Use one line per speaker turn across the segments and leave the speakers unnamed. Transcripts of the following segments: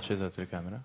accesa la telecamera?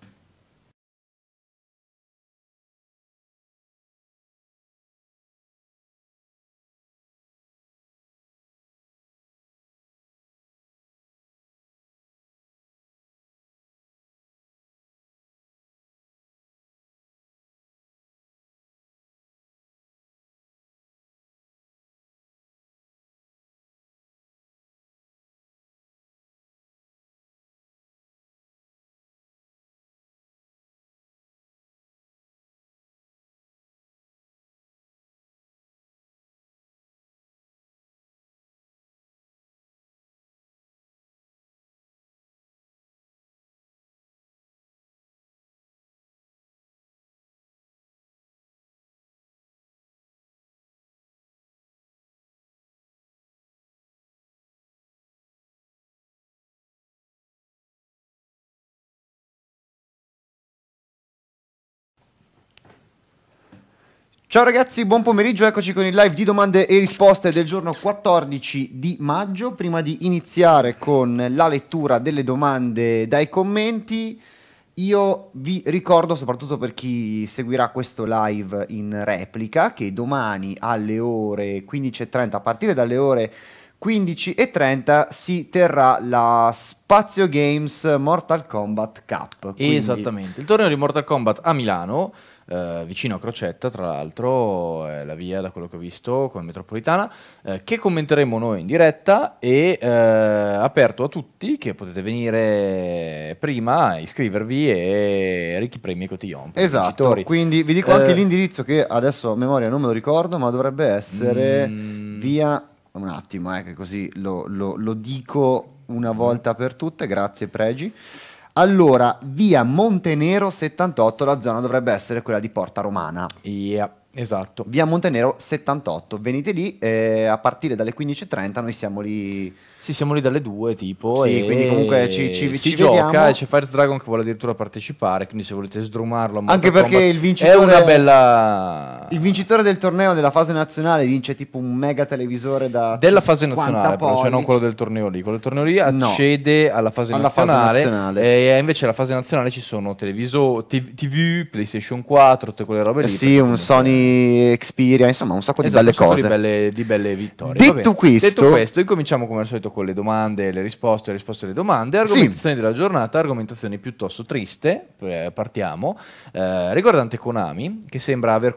Ciao ragazzi, buon pomeriggio, eccoci con il live di domande e risposte del giorno 14 di maggio. Prima di iniziare con la lettura delle domande dai commenti, io vi ricordo, soprattutto per chi seguirà questo live in replica, che domani alle ore 15.30, a partire dalle ore 15.30 si terrà la Spazio Games Mortal Kombat Cup. Quindi... Esattamente,
il torneo di Mortal Kombat a Milano eh, vicino a Crocetta, tra l'altro, è la via da quello che ho visto come metropolitana, eh, che commenteremo noi in diretta e eh, aperto a tutti che potete venire prima, iscrivervi e ricchi premi e cotillon.
Esatto, quindi vi dico anche eh, l'indirizzo che adesso a memoria non me lo ricordo, ma dovrebbe essere mm. via... Un attimo, eh, che così lo, lo, lo dico una mm. volta per tutte, grazie Pregi. Allora, via Montenero 78, la zona dovrebbe essere quella di Porta Romana. Yeah, esatto. Via Montenero 78, venite lì, eh, a partire dalle 15.30 noi siamo lì sì, siamo lì dalle due, tipo. Sì, quindi comunque ci, ci, si ci gioca e c'è
Fire Dragon che vuole addirittura partecipare, quindi se volete sdrumarlo. Anche perché Kombat il vincitore... È una bella...
Il vincitore del torneo della fase nazionale vince tipo un mega televisore da... Della fase nazionale, però, cioè non quello
del torneo lì. Quello del torneo lì accede no. alla fase alla nazionale. Fase nazionale. Eh, e invece alla fase nazionale ci sono televisore, TV, PlayStation 4, tutte quelle robe lì. sì, un
Sony Xperia, insomma un sacco di esatto, belle cose. Di belle,
di belle vittorie. Detto questo, Detto questo, incominciamo come al solito solito con le domande e le risposte, le risposte alle domande, argomentazioni sì. della giornata, argomentazioni piuttosto triste, eh, partiamo, eh, riguardante Konami, che sembra, aver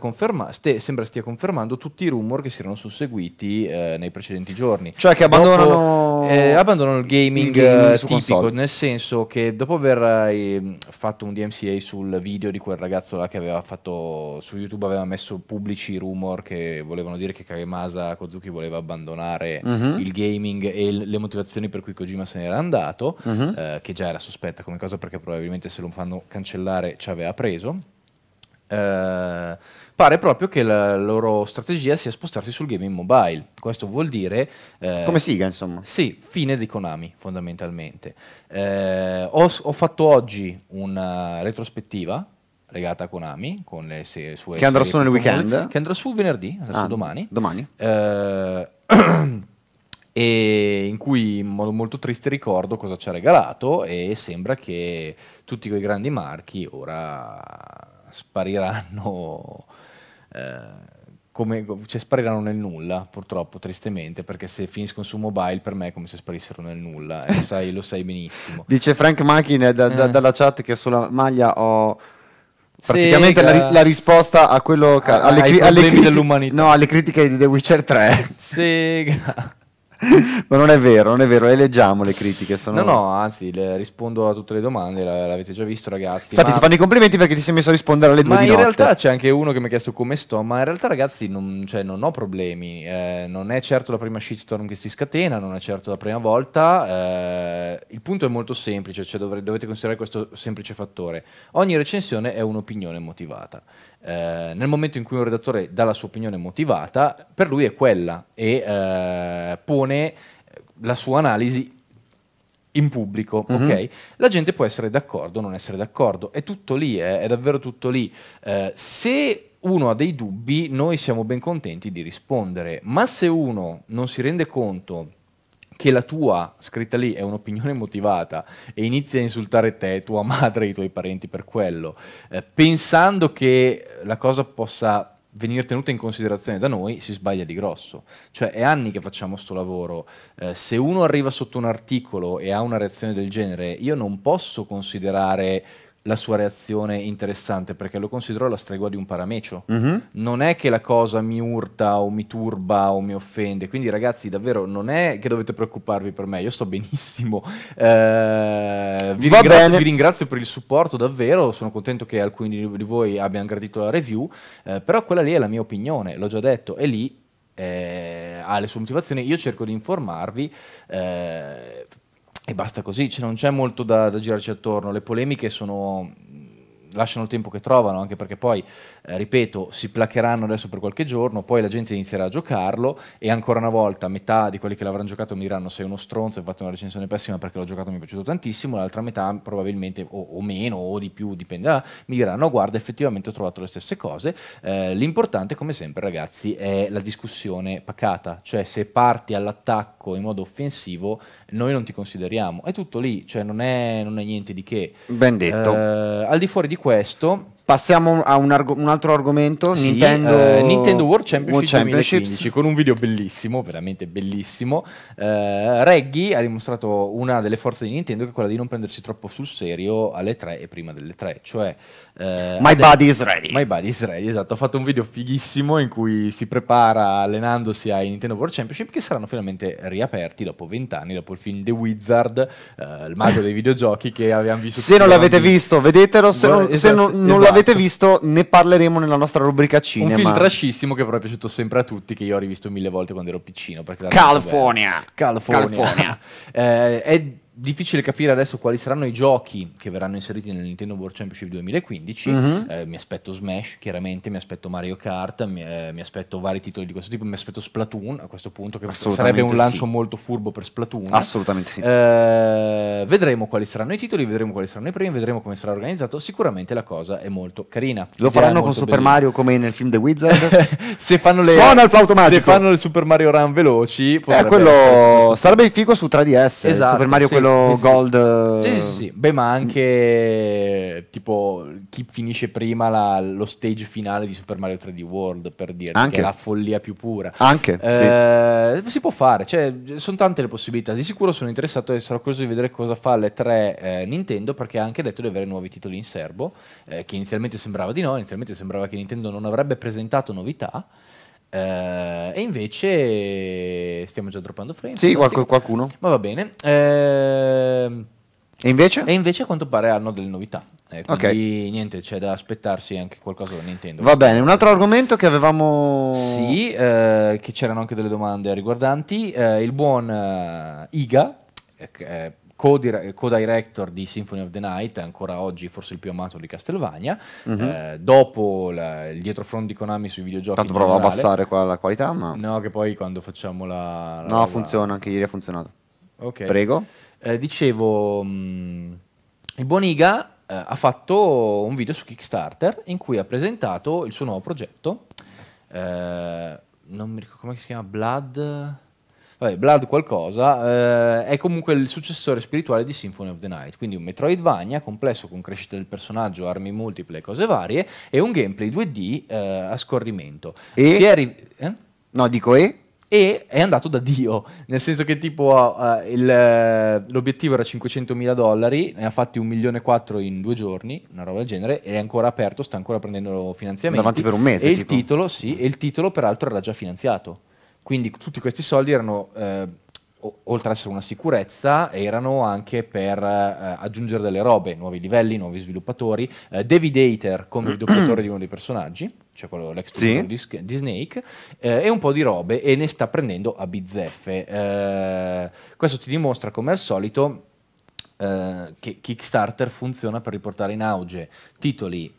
sembra, stia confermando tutti i rumor che si erano susseguiti eh, nei precedenti giorni. Cioè che abbandonano, dopo, eh, abbandonano il gaming, il gaming eh, tipico, console. nel senso che dopo aver ehm, fatto un DMCA sul video di quel ragazzo là che aveva fatto su YouTube, aveva messo pubblici i rumor che volevano dire che Kagemasa Kozuki voleva abbandonare mm -hmm. il gaming e il le motivazioni per cui Kojima se n'era andato, uh mhm. -huh. eh, che già era sospetta come cosa perché probabilmente se lo fanno cancellare ci aveva preso. Eh, pare proprio che la loro strategia sia spostarsi sul gaming mobile. Questo vuol dire... Eh, Come siga, insomma. Sì, fine di Konami, fondamentalmente. Eh, ho, ho, fatto oggi una retrospettiva legata a Konami, con le sue... Che andrà su nel weekend? Che andrà su venerdì, andrà ah, domani. Domani. Eh, e in cui in modo molto triste ricordo cosa ci ha regalato e sembra che tutti quei grandi marchi ora spariranno eh, come, cioè, spariranno nel nulla, purtroppo, tristemente, perché se finiscono su mobile per me è come se sparissero nel nulla, eh, lo, sai, lo, sai, benissimo.
Dice Frank Machin eh, da, da, eh. dalla chat che sulla maglia ho
praticamente la, la
risposta a quello ca- ah, alle, cri- alle, critiche, no, alle critiche di The Witcher 3.
Sega.
Ma non è vero, non è vero, le leggiamo le critiche. Sono... No, no,
anzi, rispondo a tutte le domande, l'avete già visto ragazzi. Infatti ma... ti fanno
i complimenti perché ti sei messo a rispondere alle domande. Ma in notte. realtà
c'è anche uno che mi ha chiesto come sto, ma in realtà ragazzi non, cioè, non ho problemi, eh, non è certo la prima shitstorm che si scatena, non è certo la prima volta, eh, il punto è molto semplice, cioè dovre- dovete considerare questo semplice fattore. Ogni recensione è un'opinione motivata eh, nel momento in cui un redattore dà la sua opinione motivata, per lui è quella e eh, pone la sua analisi in pubblico, mm -hmm. ok? La gente può essere d'accordo o non essere d'accordo, è tutto lì, è, eh, è davvero tutto lì. Eh, se uno ha dei dubbi, noi siamo ben contenti di rispondere, ma se uno non si rende conto che la tua scritta lì è un'opinione motivata e inizi a insultare te, tua madre, e i tuoi parenti per quello, eh, pensando che la cosa possa venire tenuta in considerazione da noi si sbaglia di grosso. Cioè è anni che facciamo questo lavoro. Eh, se uno arriva sotto un articolo e ha una reazione del genere, io non posso considerare la sua reazione interessante perché lo considero la stregua di un paramecio. Mm-hmm. Non è che la cosa mi urta o mi turba o mi offende. Quindi, ragazzi, davvero non è che dovete preoccuparvi per me. Io sto benissimo. Eh, vi, ringrazio, vi, ringrazio, per il supporto, davvero. Sono contento che alcuni di voi abbiano gradito la review. Eh, però quella lì è la mia opinione, l'ho già detto, e lì eh, ha le sue motivazioni. Io cerco di informarvi. Eh, e basta così, cioè non c'è molto da, da girarci attorno, le polemiche sono, lasciano il tempo che trovano, anche perché poi eh, ripeto, si placheranno adesso per qualche giorno, poi la gente inizierà a giocarlo e ancora una volta metà di quelli che l'avranno giocato mi diranno sei uno stronzo, hai fatto una recensione pessima perché l'ho giocato e mi è piaciuto tantissimo, l'altra metà probabilmente o, o, meno o di più, dipenderà, mi diranno guarda effettivamente ho trovato le stesse cose. Eh, l'importante come sempre ragazzi è la discussione pacata, cioè se parti all'attacco in modo offensivo noi non ti consideriamo, è tutto lì, cioè non è, non è niente di che. Ben detto. Eh, al di fuori di questo Passiamo a un, arg un altro argomento, sì, Nintendo... Eh, Nintendo... World Championship World Championship 2015 con un video bellissimo, veramente bellissimo. Eh, Reggie ha dimostrato una delle forze di Nintendo che è quella di non prendersi troppo sul serio alle 3 e prima delle 3, cioè eh, My adesso, body is ready. My body is ready, esatto. Ho fatto un video fighissimo in cui si prepara allenandosi ai Nintendo World Championship che saranno finalmente riaperti dopo vent'anni, dopo il film The Wizard, eh, il mago dei videogiochi che abbiamo visto. Se non l'avete visto, vedetelo. Se, non, se non, esatto. non, l'avete
esatto. visto, ne parleremo nella nostra rubrica cinema. Un film
trascissimo che però è piaciuto sempre a tutti, che io ho rivisto mille volte quando ero piccino. California! California! California. eh, è difficile capire adesso quali saranno i giochi che verranno inseriti nel Nintendo World Championship 2015. Mm-hmm. Eh, mi aspetto Smash, chiaramente, mi aspetto Mario Kart, mi, eh, mi, aspetto vari titoli di questo tipo, mi aspetto Splatoon a questo punto, che sarebbe un lancio sì. molto furbo per Splatoon. Assolutamente sì. Eh, vedremo quali saranno i titoli, vedremo quali saranno i premi, vedremo come sarà organizzato. Sicuramente la cosa è molto carina. Lo faranno con Super bellissima. Mario
come nel film The Wizard? se
fanno le, Suona il flauto magico! Se fanno il Super Mario Run veloci... Eh, quello... Sarebbe figo su 3DS, esatto, Super Mario sì. quello quello sì, gold. Sì, sì, eh. sì. Beh, ma anche tipo chi finisce prima la, lo stage finale di Super Mario 3D World, per dire, anche. che è la follia più pura. Anche. Eh, sì. Si può fare, cioè, sono tante le possibilità. Di sicuro sono interessato e sarò curioso di vedere cosa fa le tre eh, Nintendo, perché ha anche detto di avere nuovi titoli in serbo, eh, che inizialmente sembrava di no, inizialmente sembrava che Nintendo non avrebbe presentato novità. Uh, e invece stiamo già droppando frame. Sì, qualc- qualcuno. Ma va bene. Uh, e invece? E invece a quanto pare hanno delle novità. Eh, quindi okay. niente, c'è da aspettarsi anche qualcosa da Nintendo. Va bene, un altro argomento che avevamo... Sì, uh, che c'erano anche delle domande riguardanti. Eh, il buon Iga, co-director di Symphony of the Night, ancora oggi forse il più amato di Castlevania, mm -hmm. eh, dopo la, il dietrofront di Konami sui videogiochi. Tanto provo a abbassare qua la qualità, ma... No, che poi quando facciamo la... la no, roba... funziona, anche ieri ha funzionato. Ok. Prego. Eh, dicevo, mh, mm, il Boniga eh, ha fatto un video su Kickstarter in cui ha presentato il suo nuovo progetto, eh, non mi ricordo come si chiama, Blood vabbè, Blood qualcosa, eh, è comunque il successore spirituale di Symphony of the Night, quindi un Metroidvania complesso con crescita del personaggio, armi multiple e cose varie, e un gameplay 2D eh, a scorrimento. E? Si Ri- eh? No, dico e? e è andato da Dio, nel senso che tipo uh, il, uh, l'obiettivo era 500.000 dollari, ne ha fatti 1 milione e 4 in due giorni, una roba del genere, ed è ancora aperto, sta ancora prendendo finanziamenti. Davanti per un mese. E tipo. il titolo, sì, e il titolo peraltro era già finanziato. Quindi tutti questi soldi erano, eh, oltre ad essere una sicurezza, erano anche per eh, aggiungere delle robe, nuovi livelli, nuovi sviluppatori. Eh, David Hater come il doppiatore di uno dei personaggi, cioè quello l'ex sì. di, di, Snake, eh, e un po' di robe e ne sta prendendo a bizzeffe. Eh, questo ti dimostra come al solito eh, che Kickstarter funziona per riportare in auge titoli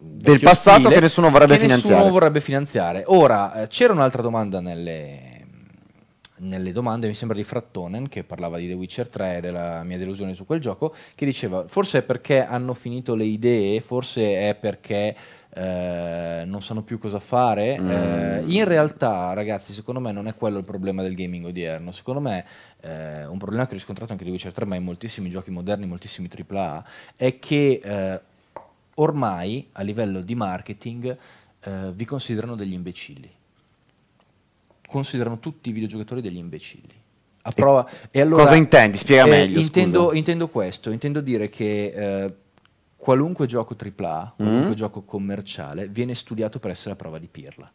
del passato stile, che nessuno vorrebbe che finanziare. Nessuno vorrebbe finanziare. Ora, eh, c'era un'altra domanda nelle, nelle domande, mi sembra di Frattonen, che parlava di The Witcher 3 e della mia delusione su quel gioco, che diceva forse è perché hanno finito le idee, forse è perché eh, non sanno più cosa fare. Eh, mm. Eh, in realtà, ragazzi, secondo me non è quello il problema del gaming odierno. Secondo me, eh, un problema che ho riscontrato anche di Witcher 3, ma in moltissimi giochi moderni, moltissimi AAA, è che eh, ormai a livello di marketing eh, vi considerano degli imbecilli. Considerano tutti i videogiocatori degli imbecilli. A prova. E, e allora, cosa intendi? Spiega eh, meglio. Intendo, intendo, questo, intendo dire che eh, qualunque gioco AAA, qualunque mm. gioco commerciale, viene studiato per essere a prova di pirla.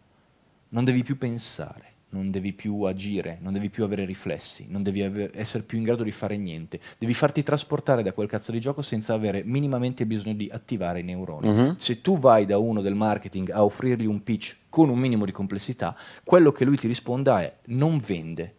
Non devi più pensare non devi più agire, non devi più avere riflessi, non devi essere più in grado di fare niente, devi farti trasportare da quel cazzo di gioco senza avere minimamente bisogno di attivare i neuroni. Uh mhm. -huh. Se tu vai da uno del marketing a offrirgli un pitch con un minimo di complessità, quello che lui ti risponda è non vende,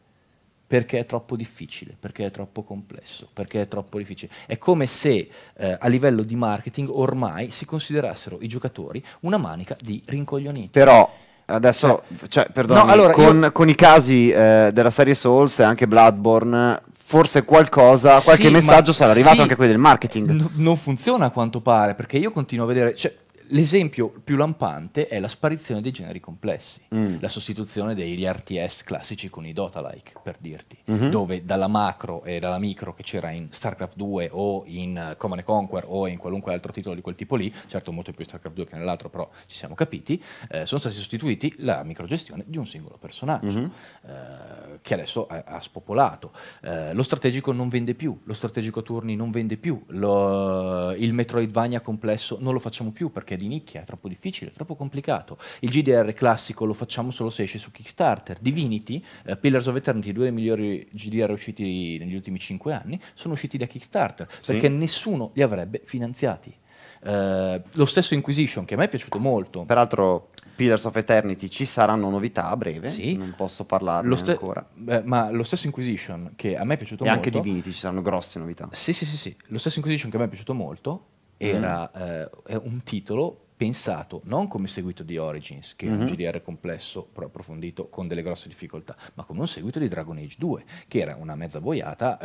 perché è troppo difficile, perché è troppo complesso, perché è troppo difficile. È come se eh, a livello di marketing ormai si considerassero i giocatori una manica di rincoglioniti.
Però Adesso, eh, cioè, perdonami, allora, con, io... con, i casi eh, della serie Souls e anche Bloodborne, forse qualcosa, qualche sì, messaggio sarà arrivato sì, anche a quelli del marketing. N-
non funziona a quanto pare, perché io continuo a vedere... Cioè, L'esempio più lampante è la sparizione dei generi complessi, mm. la sostituzione degli RTS classici con i Dota-like, per dirti, mm -hmm. dove dalla macro e dalla micro che c'era in StarCraft 2 o in eh, Command Conquer o in qualunque altro titolo di quel tipo lì, certo molto più in StarCraft 2 che nell'altro, però ci siamo capiti, eh, sono stati sostituiti la microgestione di un singolo personaggio, mm -hmm. eh, che adesso ha, ha spopolato. Eh, lo strategico non vende più, lo strategico a turni non vende più, lo, il Metroidvania complesso non lo facciamo più perché perché è di nicchia, è troppo difficile, è troppo complicato. Il GDR classico lo facciamo solo se esce su Kickstarter. Divinity, eh, Pillars of Eternity, due dei migliori GDR usciti negli ultimi cinque anni, sono usciti da Kickstarter sì. perché nessuno li avrebbe finanziati. Eh, lo stesso Inquisition che a me è piaciuto molto. Peraltro Pillars of Eternity ci saranno novità a
breve, sì. non posso parlarne ancora.
Eh, ma lo stesso Inquisition che a me è piaciuto e molto. E anche Divinity ci saranno grosse novità. Sì, sì, sì, sì. Lo stesso Inquisition che a me è piaciuto molto era mm. eh, un titolo pensato non come seguito di Origins, che mm-hmm. è un mhm. GDR complesso, però approfondito con delle grosse difficoltà, ma come un seguito di Dragon Age 2, che era una mezza boiata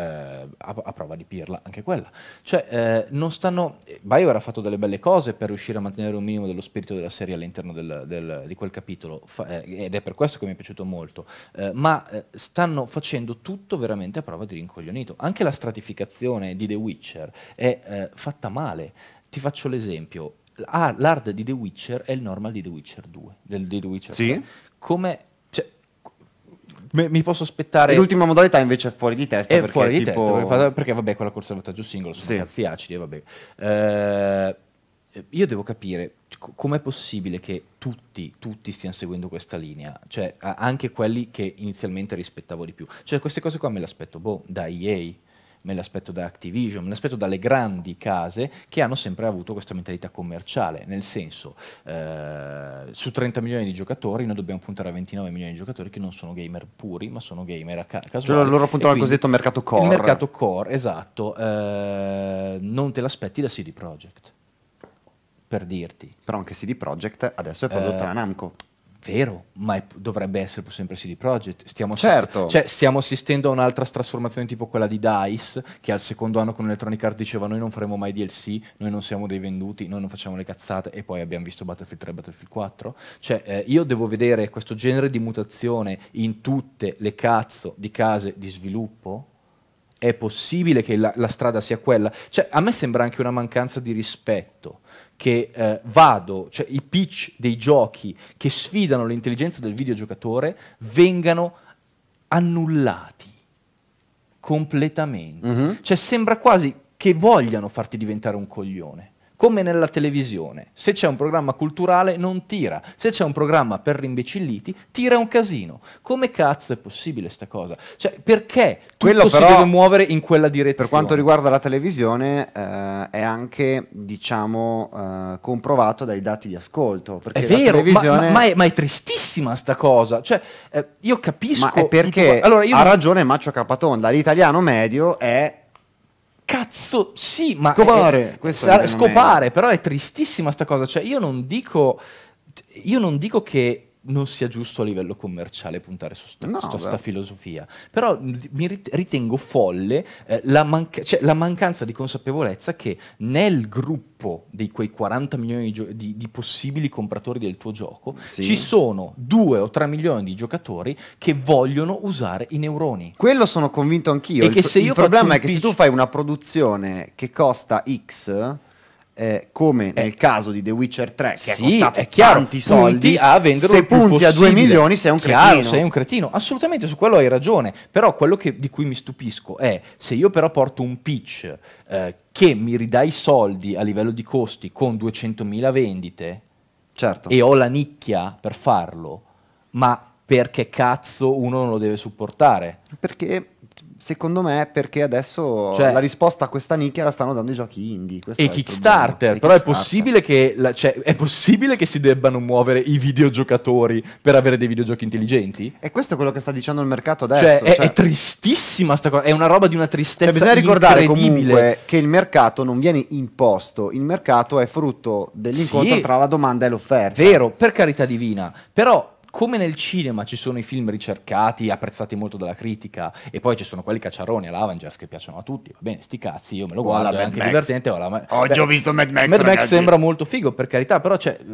eh, a, a, prova di pirla, anche quella. Cioè, eh, non stanno... Eh, BioWare ha fatto delle belle cose per riuscire a mantenere un minimo dello spirito della serie all'interno del, del, di quel capitolo, fa, eh, ed è per questo che mi è piaciuto molto, eh, ma eh, stanno facendo tutto veramente a prova di rincoglionito. Anche la stratificazione di The Witcher è fatta male. Ti faccio l'esempio, ah, l'hard di The Witcher è il normal di The Witcher 2. Del, di The Witcher sì. 2. Come cioè, mi posso aspettare. L'ultima modalità invece è fuori di testa. È fuori di tipo... testa perché, vabbè, quella corsa di vantaggio singolo sono sì. cazzi acidi. Vabbè. Eh, io devo capire com'è possibile che tutti, tutti stiano seguendo questa linea, cioè anche quelli che inizialmente rispettavo di più. Cioè, queste cose qua me le aspetto, boh, da EA me l'aspetto da Activision, me l'aspetto dalle grandi case che hanno sempre avuto questa mentalità commerciale, nel senso eh, su 30 milioni di giocatori noi dobbiamo puntare a 29 milioni di giocatori che non sono gamer puri, ma sono gamer a ca- casuali. Cioè loro puntano al cosiddetto mercato core. Il mercato core, esatto, eh, non te l'aspetti da CD Projekt per dirti. Però anche CD Projekt adesso è prodotto eh, Namco. Vero, ma dovrebbe essere sempre CD Projekt. Stiamo, certo. assist cioè, stiamo assistendo a un'altra trasformazione tipo quella di DICE, che al secondo anno con Electronic Arts diceva noi non faremo mai DLC, noi non siamo dei venduti, noi non facciamo le cazzate, e poi abbiamo visto Battlefield 3 e Battlefield 4. Cioè, eh, io devo vedere questo genere di mutazione in tutte le cazzo di case di sviluppo? è possibile che la, la, strada sia quella? Cioè, a me sembra anche una mancanza di rispetto che eh, vado, cioè i pitch dei giochi che sfidano l'intelligenza del videogiocatore vengano annullati completamente. Mm -hmm. Cioè, sembra quasi che vogliano farti diventare un coglione. Come nella televisione, se c'è un programma culturale non tira, se c'è un programma per rimbecilliti tira un casino. Come cazzo è possibile sta cosa? Cioè, perché tutto Quello si però, deve muovere in quella
direzione? Per quanto riguarda la televisione eh, è anche, diciamo, eh, comprovato dai dati di ascolto. È vero, televisione... ma, ma, è,
ma, è, tristissima sta cosa. Cioè, eh, io capisco... Ma è perché tutto... allora, io ha
ragione Maccio Capatonda, l'italiano medio è
cazzo, sì, ma... Scopare. È, è scopare, però è tristissima sta cosa. Cioè, io non dico... Io non dico che non sia giusto a livello commerciale puntare su questa no, filosofia, però mi ritengo folle eh, la, manca cioè, la, mancanza di consapevolezza che nel gruppo di quei 40 milioni di, di, di possibili compratori del tuo gioco sì. ci sono 2 o 3 milioni di giocatori che vogliono usare i neuroni. Quello sono convinto anch'io. Il, pro il problema è che se
tu fai una produzione che costa X eh, come eh. nel caso di The Witcher 3 che sì, costato è tanti soldi a vendere se punti a 2 milioni sei un chiaro, cretino sei un
cretino assolutamente su quello hai ragione però quello che, di cui mi stupisco è se io però porto un pitch eh, che mi ridai soldi a livello di costi con 200.000 vendite certo. e ho la nicchia per farlo ma perché cazzo uno non lo deve supportare perché secondo me perché
adesso cioè, la risposta a questa nicchia la stanno dando i giochi indie. Questo e Kickstarter, però È, possibile
che la, cioè, è possibile che si debbano muovere i videogiocatori per avere dei videogiochi intelligenti? E questo è quello che sta dicendo il mercato
cioè, adesso. Cioè, è, cioè, è
tristissima sta cosa, è una roba di una tristezza cioè, Bisogna ricordare comunque
che il mercato non viene imposto, il mercato è frutto dell'incontro sì, tra
la domanda e l'offerta. Vero, per carità divina, però come nel cinema ci sono i film ricercati, apprezzati molto dalla critica, e poi ci sono quelli cacciaroni all'Avengers che piacciono a tutti, va bene, sti cazzi, io me lo guardo, è anche Max. divertente. Oggi beh, ho visto Mad Max. Mad Max ragazzi. sembra molto figo, per carità, però c'è. Cioè,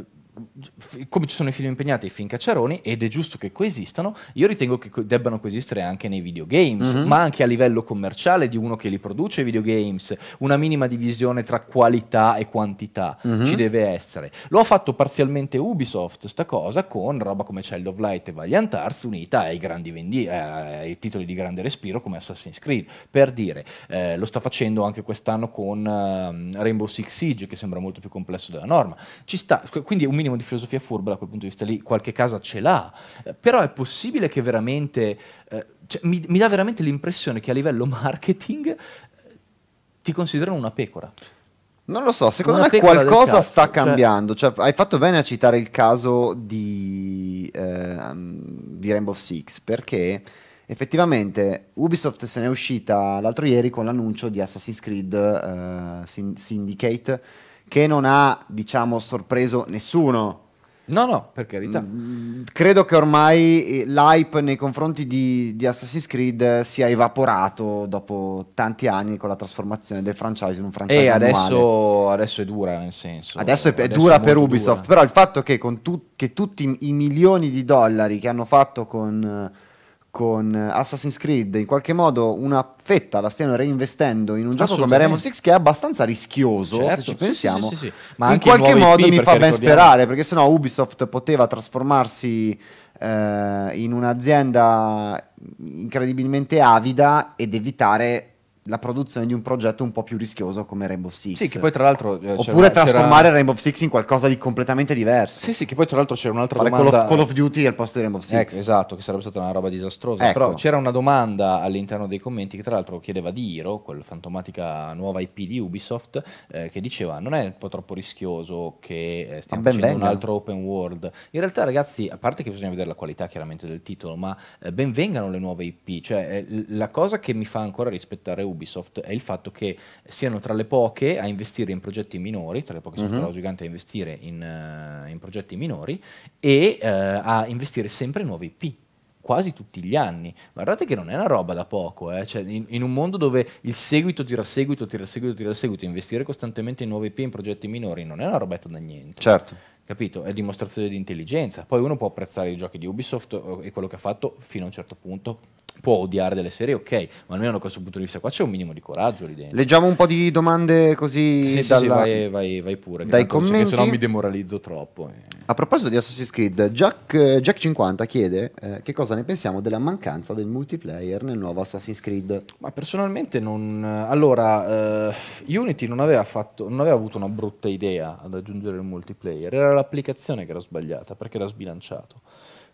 come ci sono i film impegnati e i film cacciaroni ed è giusto che coesistano, io ritengo che debbano coesistere anche nei videogames, mm -hmm. ma anche a livello commerciale di uno che li produce i videogames, una minima divisione tra qualità e quantità mm -hmm. ci deve essere. Lo ha fatto parzialmente Ubisoft sta cosa con roba come Child of Light e Valiant Arts unita ai, grandi eh, ai titoli di grande respiro come Assassin's Creed, per dire, eh, lo sta facendo anche quest'anno con eh, Rainbow Six Siege che sembra molto più complesso della norma. Ci sta, quindi un minimo di filosofia furba da quel punto di vista lì, qualche casa ce l'ha, eh, però è possibile che veramente, eh, cioè, mi, mi dà veramente l'impressione che a livello marketing eh, ti considerano una pecora.
Non lo so, secondo Una me qualcosa sta cioè cambiando. Cioè... Cioè, hai fatto bene a citare il caso di, eh, di, Rainbow Six perché effettivamente Ubisoft se n'è uscita l'altro ieri con l'annuncio di Assassin's Creed eh, Syndicate che non ha, diciamo, sorpreso nessuno. No, no, per carità. Mm, credo che ormai eh, l'hype nei confronti di, di, Assassin's Creed sia evaporato dopo tanti
anni con la trasformazione del franchise in un franchise e adesso, adesso, è dura, nel senso. Adesso è, adesso è dura è per Ubisoft, dura. però il
fatto che, tu, che tutti i milioni di dollari che hanno fatto con eh, con Assassin's Creed, in qualche modo una fetta la stiano reinvestendo in un gioco come Rainbow Six che è abbastanza rischioso, certo, se ci sì, pensiamo, sì, sì, ma in qualche modo IP mi fa ben ricordiamo. sperare, perché sennò Ubisoft poteva trasformarsi eh, in un'azienda incredibilmente avida ed evitare la produzione di un progetto un po' più rischioso come Rainbow Six. Sì, che poi tra l'altro... Eh, Oppure trasformare Rainbow Six in
qualcosa di completamente diverso. Sì, sì, che poi tra l'altro c'era un'altra Fare domanda... Call of, Call of, Duty al posto di Rainbow Six. Ecco, esatto, che sarebbe stata una roba disastrosa. Ecco. Però c'era una domanda all'interno dei commenti che tra l'altro chiedeva di Hero, quel fantomatica nuova IP di Ubisoft, eh, che diceva non è un po' troppo rischioso che eh, stiamo ah, ben facendo venga. un altro open world. In realtà ragazzi, a parte che bisogna vedere la qualità chiaramente del titolo, ma eh, vengano le nuove IP. Cioè, eh, la cosa che mi fa ancora rispettare Ubisoft Ubisoft è il fatto che siano tra le poche a investire in progetti minori, tra le poche uh-huh. Mhm. software giganti a investire in, uh, in progetti minori e uh, a investire sempre nuovi IP quasi tutti gli anni. Guardate che non è una roba da poco, eh? cioè, in, in, un mondo dove il seguito tira seguito, tira seguito, tira seguito, investire costantemente in nuove IP, in progetti minori, non è una robetta da niente. Certo capito? È dimostrazione di intelligenza. Poi uno può apprezzare i giochi di Ubisoft e quello che ha fatto fino a un certo punto. Può odiare delle serie, ok, ma almeno da questo punto di vista qua c'è un minimo di coraggio lì dentro.
Leggiamo un po' di domande così. Sì, sì, dalla... sì vai,
vai, vai, pure. Dai commenti. se no mi
demoralizzo troppo. Eh. A proposito di Assassin's Creed, Jack50 eh, chiede
eh, che cosa ne pensiamo della mancanza del multiplayer nel nuovo Assassin's Creed. Ma personalmente non. Eh, allora, uh, Unity non aveva, fatto, non aveva avuto una brutta idea ad aggiungere il multiplayer. Era l'applicazione che era sbagliata, perché era sbilanciato.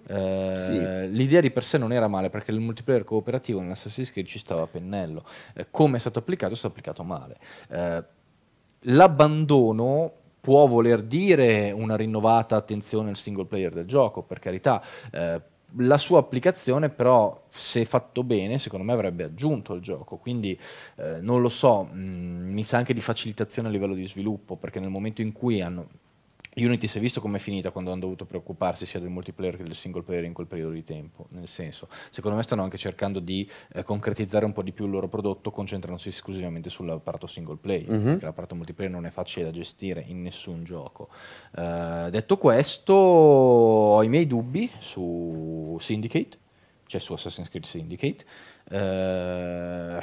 Eh, sì. L'idea di per sé non era male perché il multiplayer cooperativo nell'Assassin's Creed ci stava a pennello. Eh, come è stato applicato, è stato applicato male. Eh, l'abbandono può voler dire una rinnovata attenzione al single player del gioco, per carità. Eh, la sua applicazione però, se fatto bene, secondo me avrebbe aggiunto al gioco, quindi eh, non lo so, mh, mm, mi sa anche di facilitazione a livello di sviluppo, perché nel momento in cui hanno, Unity si è visto com'è finita quando hanno dovuto preoccuparsi sia del multiplayer che del single player in quel periodo di tempo, nel senso, secondo me stanno anche cercando di eh, concretizzare un po' di più il loro prodotto concentrandosi esclusivamente sulla parte single player, mm -hmm. perché la parte multiplayer non è facile da gestire in nessun gioco. Uh, detto questo, ho i miei dubbi su Syndicate, cioè su Assassin's Creed Syndicate. Uh,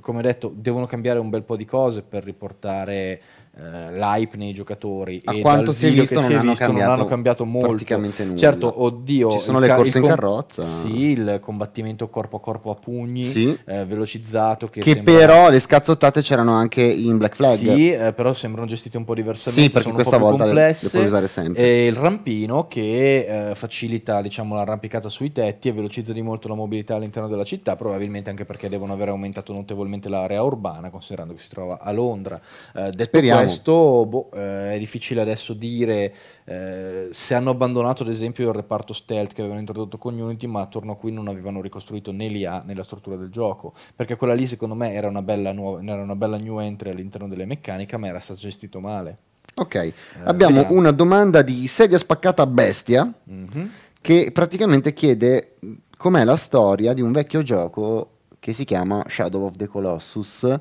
come detto, devono cambiare un bel po' di cose per riportare eh, l'hype nei giocatori. A e quanto si è visto, non, si è hanno visto non, hanno cambiato molto. Praticamente nulla. Certo, oddio. Ci sono le ca- corse in carrozza. Sì, il combattimento corpo a corpo a pugni, sì. eh, velocizzato. Che, che sembra... però
le scazzottate c'erano anche in Black Flag. Sì,
eh, però sembrano gestite un po' diversamente. Sì, perché sono questa volta le, le puoi usare sempre. E il rampino che eh, facilita diciamo, l'arrampicata sui tetti e velocizza di molto la mobilità all'interno della città, probabilmente anche perché devono aver aumentato notevolmente l'area urbana, considerando che si trova a Londra. Eh, detto Speriamo. questo, boh, eh, è difficile adesso dire eh, se hanno abbandonato ad esempio il reparto stealth che avevano introdotto con Unity, ma attorno a cui non avevano ricostruito né l'IA né la struttura del gioco, perché quella lì secondo me era una bella, nuova, era una bella new entry all'interno delle meccaniche, ma era stato gestito male.
Ok, eh, abbiamo vediamo. una domanda di sedia spaccata bestia
mm -hmm.
che praticamente chiede mm, com'è la storia di un vecchio gioco che si chiama Shadow of the Colossus.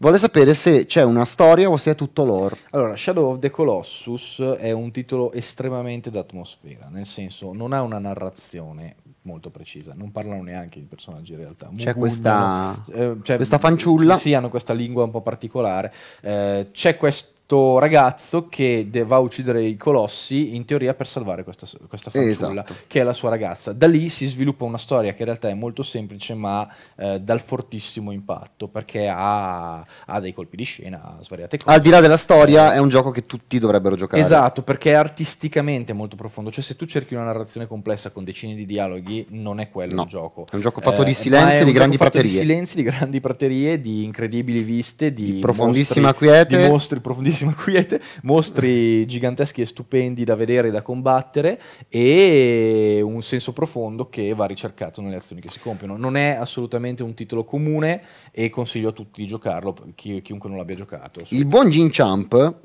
Vuole sapere se c'è una storia o se è tutto lore.
Allora, Shadow of the Colossus è un titolo estremamente d'atmosfera, nel senso non ha una narrazione molto precisa, non parlano neanche di personaggi in realtà. C'è questa, eh, cioè, questa, fanciulla. Sì, hanno questa lingua un po' particolare. Eh, c'è questo questo ragazzo che de- va a uccidere i colossi in teoria per salvare questa, questa fanciulla esatto. che è la sua ragazza. Da lì si sviluppa una storia che in realtà è molto semplice ma eh, dal fortissimo impatto perché ha, ha, dei colpi di scena, ha svariate cose. Al di là della storia eh, è un gioco che tutti dovrebbero giocare. Esatto, perché è artisticamente molto profondo, cioè se tu cerchi una narrazione complessa con decine di dialoghi non è quello no, il gioco. È un gioco fatto eh, di silenzi e di grandi praterie. Di silenzi, di grandi praterie, di incredibili viste, di, di profondissima mostri, quiete. Di mostri profondissimi grandissima quiete, mostri giganteschi e stupendi da vedere e da combattere e un senso profondo che va ricercato nelle azioni che si compiono. Non è assolutamente un titolo comune e consiglio a tutti di giocarlo, chi, chiunque non l'abbia giocato. Il
buon Gin Champ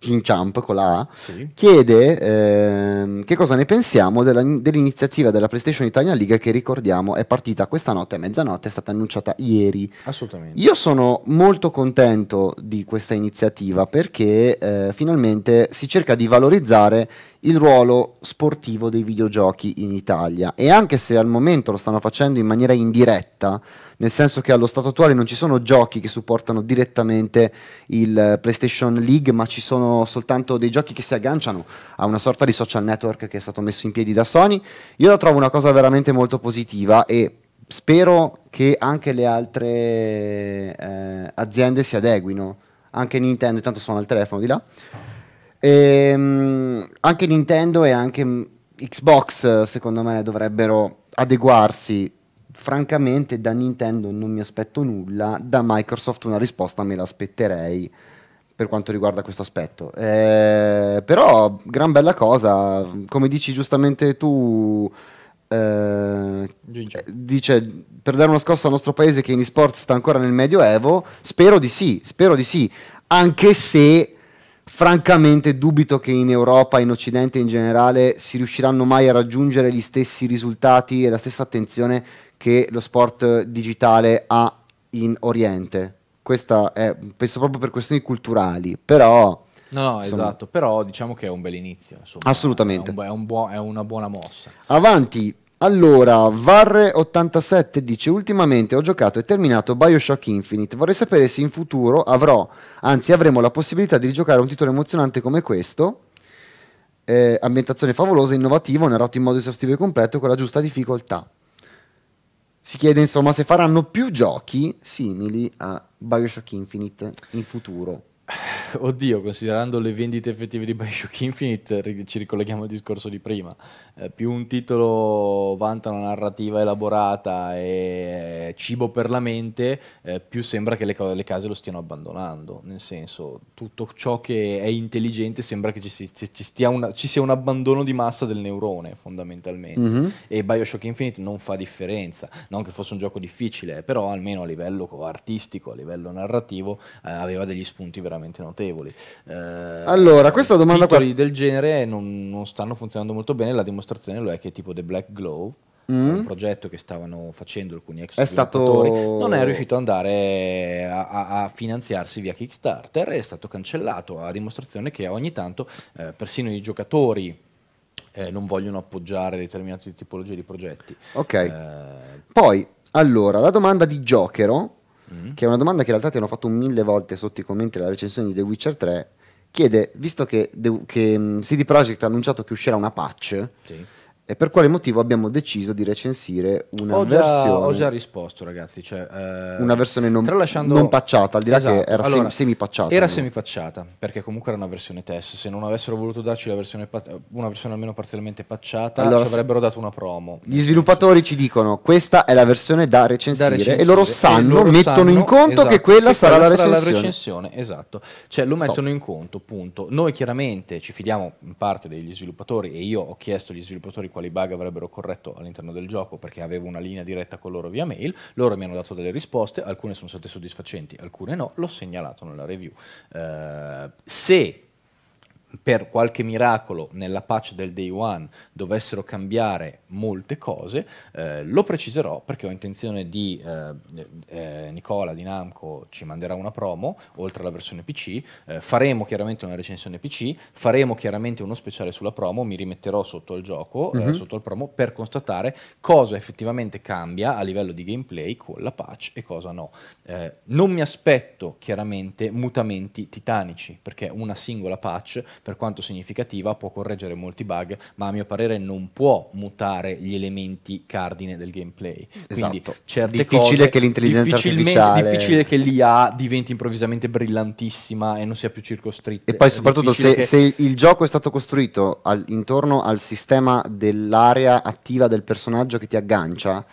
Ginchamp con la A, sì. chiede ehm, che cosa ne pensiamo della, dell'iniziativa della PlayStation Italia League che ricordiamo è partita questa notte a mezzanotte, è stata annunciata ieri. Assolutamente. Io sono molto contento di questa iniziativa perché eh, finalmente si cerca di valorizzare il ruolo sportivo dei videogiochi in Italia e anche se al momento lo stanno facendo in maniera indiretta, nel senso che allo stato attuale non ci sono giochi che supportano direttamente il PlayStation League, ma ci sono soltanto dei giochi che si agganciano a una sorta di social network che è stato messo in piedi da Sony, io la trovo una cosa veramente molto positiva e spero che anche le altre eh, aziende si adeguino, anche Nintendo, intanto sono al telefono di là. E, ehm, anche Nintendo e anche Xbox, secondo me, dovrebbero adeguarsi. Francamente, da Nintendo non mi aspetto nulla, da Microsoft una risposta me l'aspetterei per quanto riguarda questo aspetto. Eh, però, gran bella cosa, come dici giustamente tu, eh, dice per dare una scossa al nostro paese che in esports sta ancora nel medioevo. Spero di sì, spero di sì, anche se francamente dubito che in Europa, in Occidente in generale, si riusciranno mai a raggiungere gli stessi risultati e la stessa attenzione che lo sport digitale ha in Oriente. Questa è, penso proprio per questioni culturali, però...
No, no, insomma, esatto, però diciamo che è un bel inizio. Insomma, assolutamente. È, un, è, un buo, è una buona mossa.
Avanti, allora, Varre87 dice: Ultimamente ho giocato e terminato Bioshock Infinite. Vorrei sapere se in futuro avrò, anzi, avremo la possibilità di rigiocare un titolo emozionante come questo. Eh, ambientazione favolosa, innovativo, narrato in modo esaustivo e completo con la giusta difficoltà. Si chiede insomma se faranno più giochi simili a Bioshock Infinite in futuro.
oddio, considerando le vendite effettive di Bioshock Infinite, ci ricolleghiamo al discorso di prima. Eh, più un titolo vanta una narrativa elaborata e eh, cibo per la mente, eh, più sembra che le, le, case lo stiano abbandonando. Nel senso, tutto ciò che è intelligente sembra che ci, si, ci, una, ci sia un abbandono di massa del neurone, fondamentalmente. Mm-hmm. E Bioshock Infinite non fa differenza. Non che fosse un gioco difficile, però almeno a livello artistico, a livello narrativo, eh, aveva degli spunti veramente notevoli notevoli. Eh, allora, questa domanda qua... del genere non, non, stanno funzionando molto bene, la dimostrazione lo è che tipo The Black Glow, mm. un progetto che stavano facendo alcuni ex è stato... non è riuscito ad andare a, a, a, finanziarsi via Kickstarter, è stato cancellato, a dimostrazione che ogni tanto eh, persino i giocatori eh, non vogliono appoggiare determinate tipologie di progetti.
Ok. Eh, Poi, allora, la domanda di Jokero oh? Mm. che è una domanda che in realtà ti hanno fatto mille volte sotto i commenti della recensione di The Witcher 3, chiede, visto che, che mm, CD Projekt ha annunciato che uscirà una patch, sì e per quale motivo abbiamo deciso di recensire una ho già, versione. Ho già
risposto, ragazzi. Cioè, eh, una versione
non, non pacciata, al di là esatto. che era allora, sem semipacciata. Era
semipacciata, perché comunque era una versione test. Se non avessero voluto darci la versione una versione almeno parzialmente pacciata, allora, ci avrebbero dato una promo.
Gli sviluppatori senso. ci dicono: questa è la versione da recensire, da recensire e loro sanno, e loro mettono sanno, in conto esatto, che quella che sarà, la, sarà recensione. la recensione. Esatto,
cioè lo Stop. mettono in conto, punto. Noi chiaramente ci fidiamo in parte degli sviluppatori e io ho chiesto agli sviluppatori quali bug avrebbero corretto all'interno del gioco perché avevo una linea diretta con loro via mail, loro mi hanno dato delle risposte, alcune sono state soddisfacenti, alcune no, l'ho segnalato nella review. Eh, se per qualche miracolo nella patch del day one dovessero cambiare molte cose, eh, lo preciserò perché ho intenzione di, eh, eh, Nicola di Namco ci manderà una promo, oltre alla versione PC, eh, faremo chiaramente una recensione PC, faremo chiaramente uno speciale sulla promo, mi rimetterò sotto il gioco, mm -hmm. sotto il promo, per constatare cosa effettivamente cambia a livello di gameplay con la patch e cosa no. Eh, non mi aspetto chiaramente mutamenti titanici, perché una singola patch per quanto significativa, può correggere molti bug, ma a mio parere non può mutare gli elementi cardine del gameplay. Esatto. Quindi certe difficile cose, che l'intelligenza artificiale difficile che l'IA diventi improvvisamente brillantissima e non sia più circoscritta. E poi soprattutto se, che... se,
il gioco è stato costruito al, intorno al sistema dell'area attiva del personaggio che ti aggancia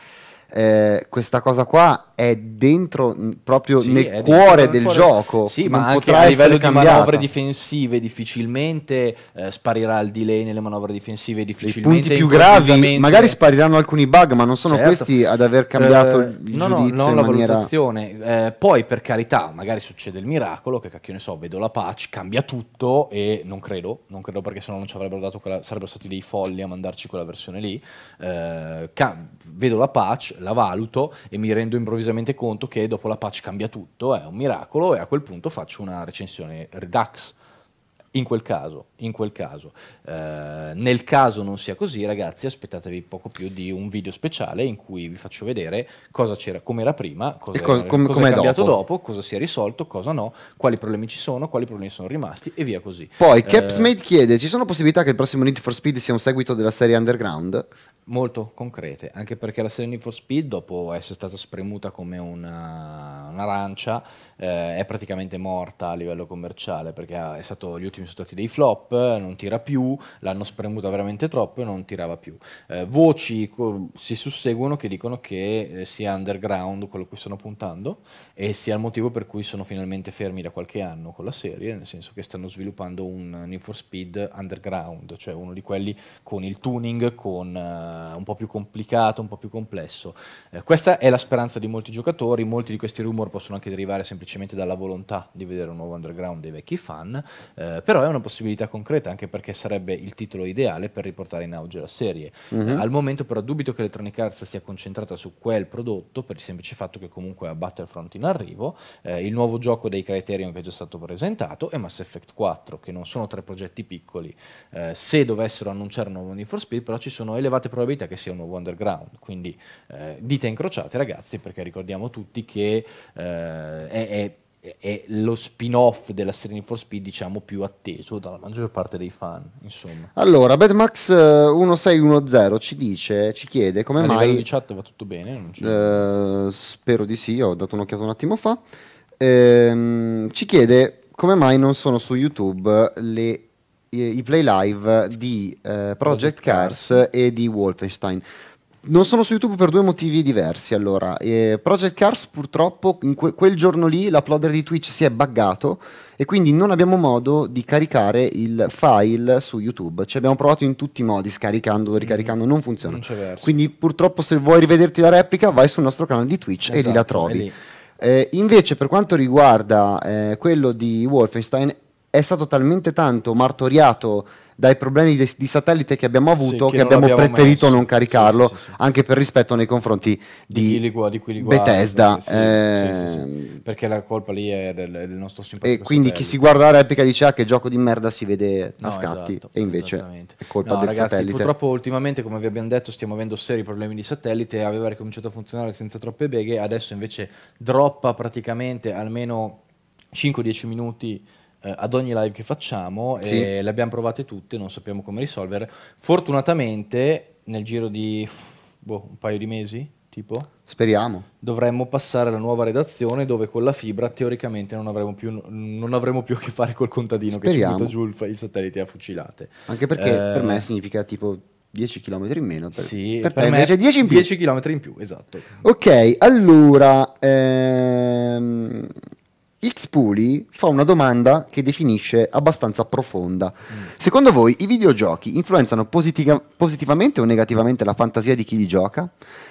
eh, questa cosa qua è dentro proprio sì, nel cuore del cuore. gioco. Sì, ma anche a livello cambiata. di manovre
difensive difficilmente eh, sparirà il delay nelle manovre difensive difficilmente. I punti più gravi, magari
spariranno alcuni bug, ma non sono certo. questi ad aver cambiato uh, il no, giudizio no, no, la maniera...
valutazione. Eh, poi per carità, magari succede il miracolo, che cacchio ne so, vedo la patch, cambia tutto e non credo, non credo perché sennò non ci avrebbero dato quella, sarebbero stati dei folli a mandarci quella versione lì. Eh, vedo la patch la valuto e mi rendo improvvisamente conto che dopo la patch cambia tutto, è un miracolo e a quel punto faccio una recensione Redux in quel caso, in quel caso. Eh, nel caso non sia così, ragazzi, aspettatevi poco più di un video speciale in cui vi faccio vedere cosa c'era, com'era prima, cosa, co- era, com- cosa è cambiato dopo. dopo. cosa si è risolto, cosa no, quali problemi ci sono, quali problemi sono rimasti e via così. Poi eh, Capsmate
eh, chiede: ci sono possibilità che il prossimo Need for Speed sia un seguito della serie Underground?
Molto concrete, anche perché la serie Need for Speed, dopo essere stata spremuta come una, un'arancia eh, è praticamente morta a livello commerciale perché è stato, gli ultimi sono stati dei flop, eh, non tira più, l'hanno spremuta veramente troppo e non tirava più. Eh, voci si susseguono che dicono che eh, sia underground quello a cui stanno puntando e sia il motivo per cui sono finalmente fermi da qualche anno con la serie, nel senso che stanno sviluppando un Need for Speed underground, cioè uno di quelli con il tuning, con, uh, un po' più complicato, un po' più complesso. Eh, questa è la speranza di molti giocatori, molti di questi rumor possono anche derivare semplicemente semplicemente dalla volontà di vedere un nuovo underground dei vecchi fan, eh, però è una possibilità concreta anche perché sarebbe il titolo ideale per riportare in auge la serie. Mm-hmm. al momento però dubito che Electronic Arts sia concentrata su quel prodotto per il semplice fatto che comunque ha Battlefront in arrivo, eh, il nuovo gioco dei Criterion che è già stato presentato e Mass Effect 4 che non sono tre progetti piccoli. Eh, se dovessero annunciare un nuovo Need for Speed però ci sono elevate probabilità che sia un nuovo underground, quindi eh, dita incrociate ragazzi perché ricordiamo tutti che eh, è, è, è, lo spin-off della serie Need for Speed, diciamo, più atteso dalla maggior parte dei fan, insomma.
Allora, Bedmax1610 eh, ci dice, ci chiede come A mai... di
chat va tutto bene?
Eh, spero di sì, ho dato un'occhiata un attimo fa. Ehm, ci chiede come mai non sono su YouTube le i play live di eh, Project, Project Cars, Cars e di Wolfenstein. Non sono su YouTube per due motivi diversi. Allora, eh, Project Cars purtroppo que- quel giorno lì l'uploader di Twitch si è buggato e quindi non abbiamo modo di caricare il file su YouTube. Ci abbiamo provato in tutti i modi, scaricandolo, ricaricando, mm-hmm. non funziona. Non quindi purtroppo se vuoi rivederti la replica vai sul nostro canale di Twitch esatto, e lì la esatto, trovi. Eh, invece per quanto riguarda eh, quello di Wolfenstein è stato talmente tanto martoriato dai problemi di, di satellite che abbiamo avuto, sì, che, che abbiamo preferito messo. non caricarlo, sì, sì, anche per rispetto nei confronti di, di, guarda, di Bethesda. Eh,
perché la colpa lì è del, del nostro simpatico. E quindi satellite. chi si
guarda la replica dice ah, che gioco di merda si vede a no, scatti, esatto, e invece è colpa no, del ragazzi, satellite. Purtroppo
ultimamente, come vi abbiamo detto, stiamo avendo seri problemi di satellite, aveva ricominciato a funzionare senza troppe beghe, adesso invece droppa praticamente almeno 5-10 minuti eh, ad ogni live che facciamo sì. e le abbiamo provate tutte, non sappiamo come risolvere. Fortunatamente nel giro di boh, un paio di mesi, tipo, speriamo, dovremmo passare alla nuova redazione dove con la fibra teoricamente non avremo più, non avremo più a che fare col contadino speriamo. che ci butta giù il, il, satellite a fucilate. Anche perché eh, per me eh,
significa tipo 10 km in meno. Per, sì, per, per te me invece 10 in più. 10
km in più, esatto.
Ok, allora... Ehm, X Puli fa una domanda che definisce abbastanza profonda. Mm. Secondo voi i videogiochi influenzano positiva- positivamente o negativamente la fantasia di chi li gioca?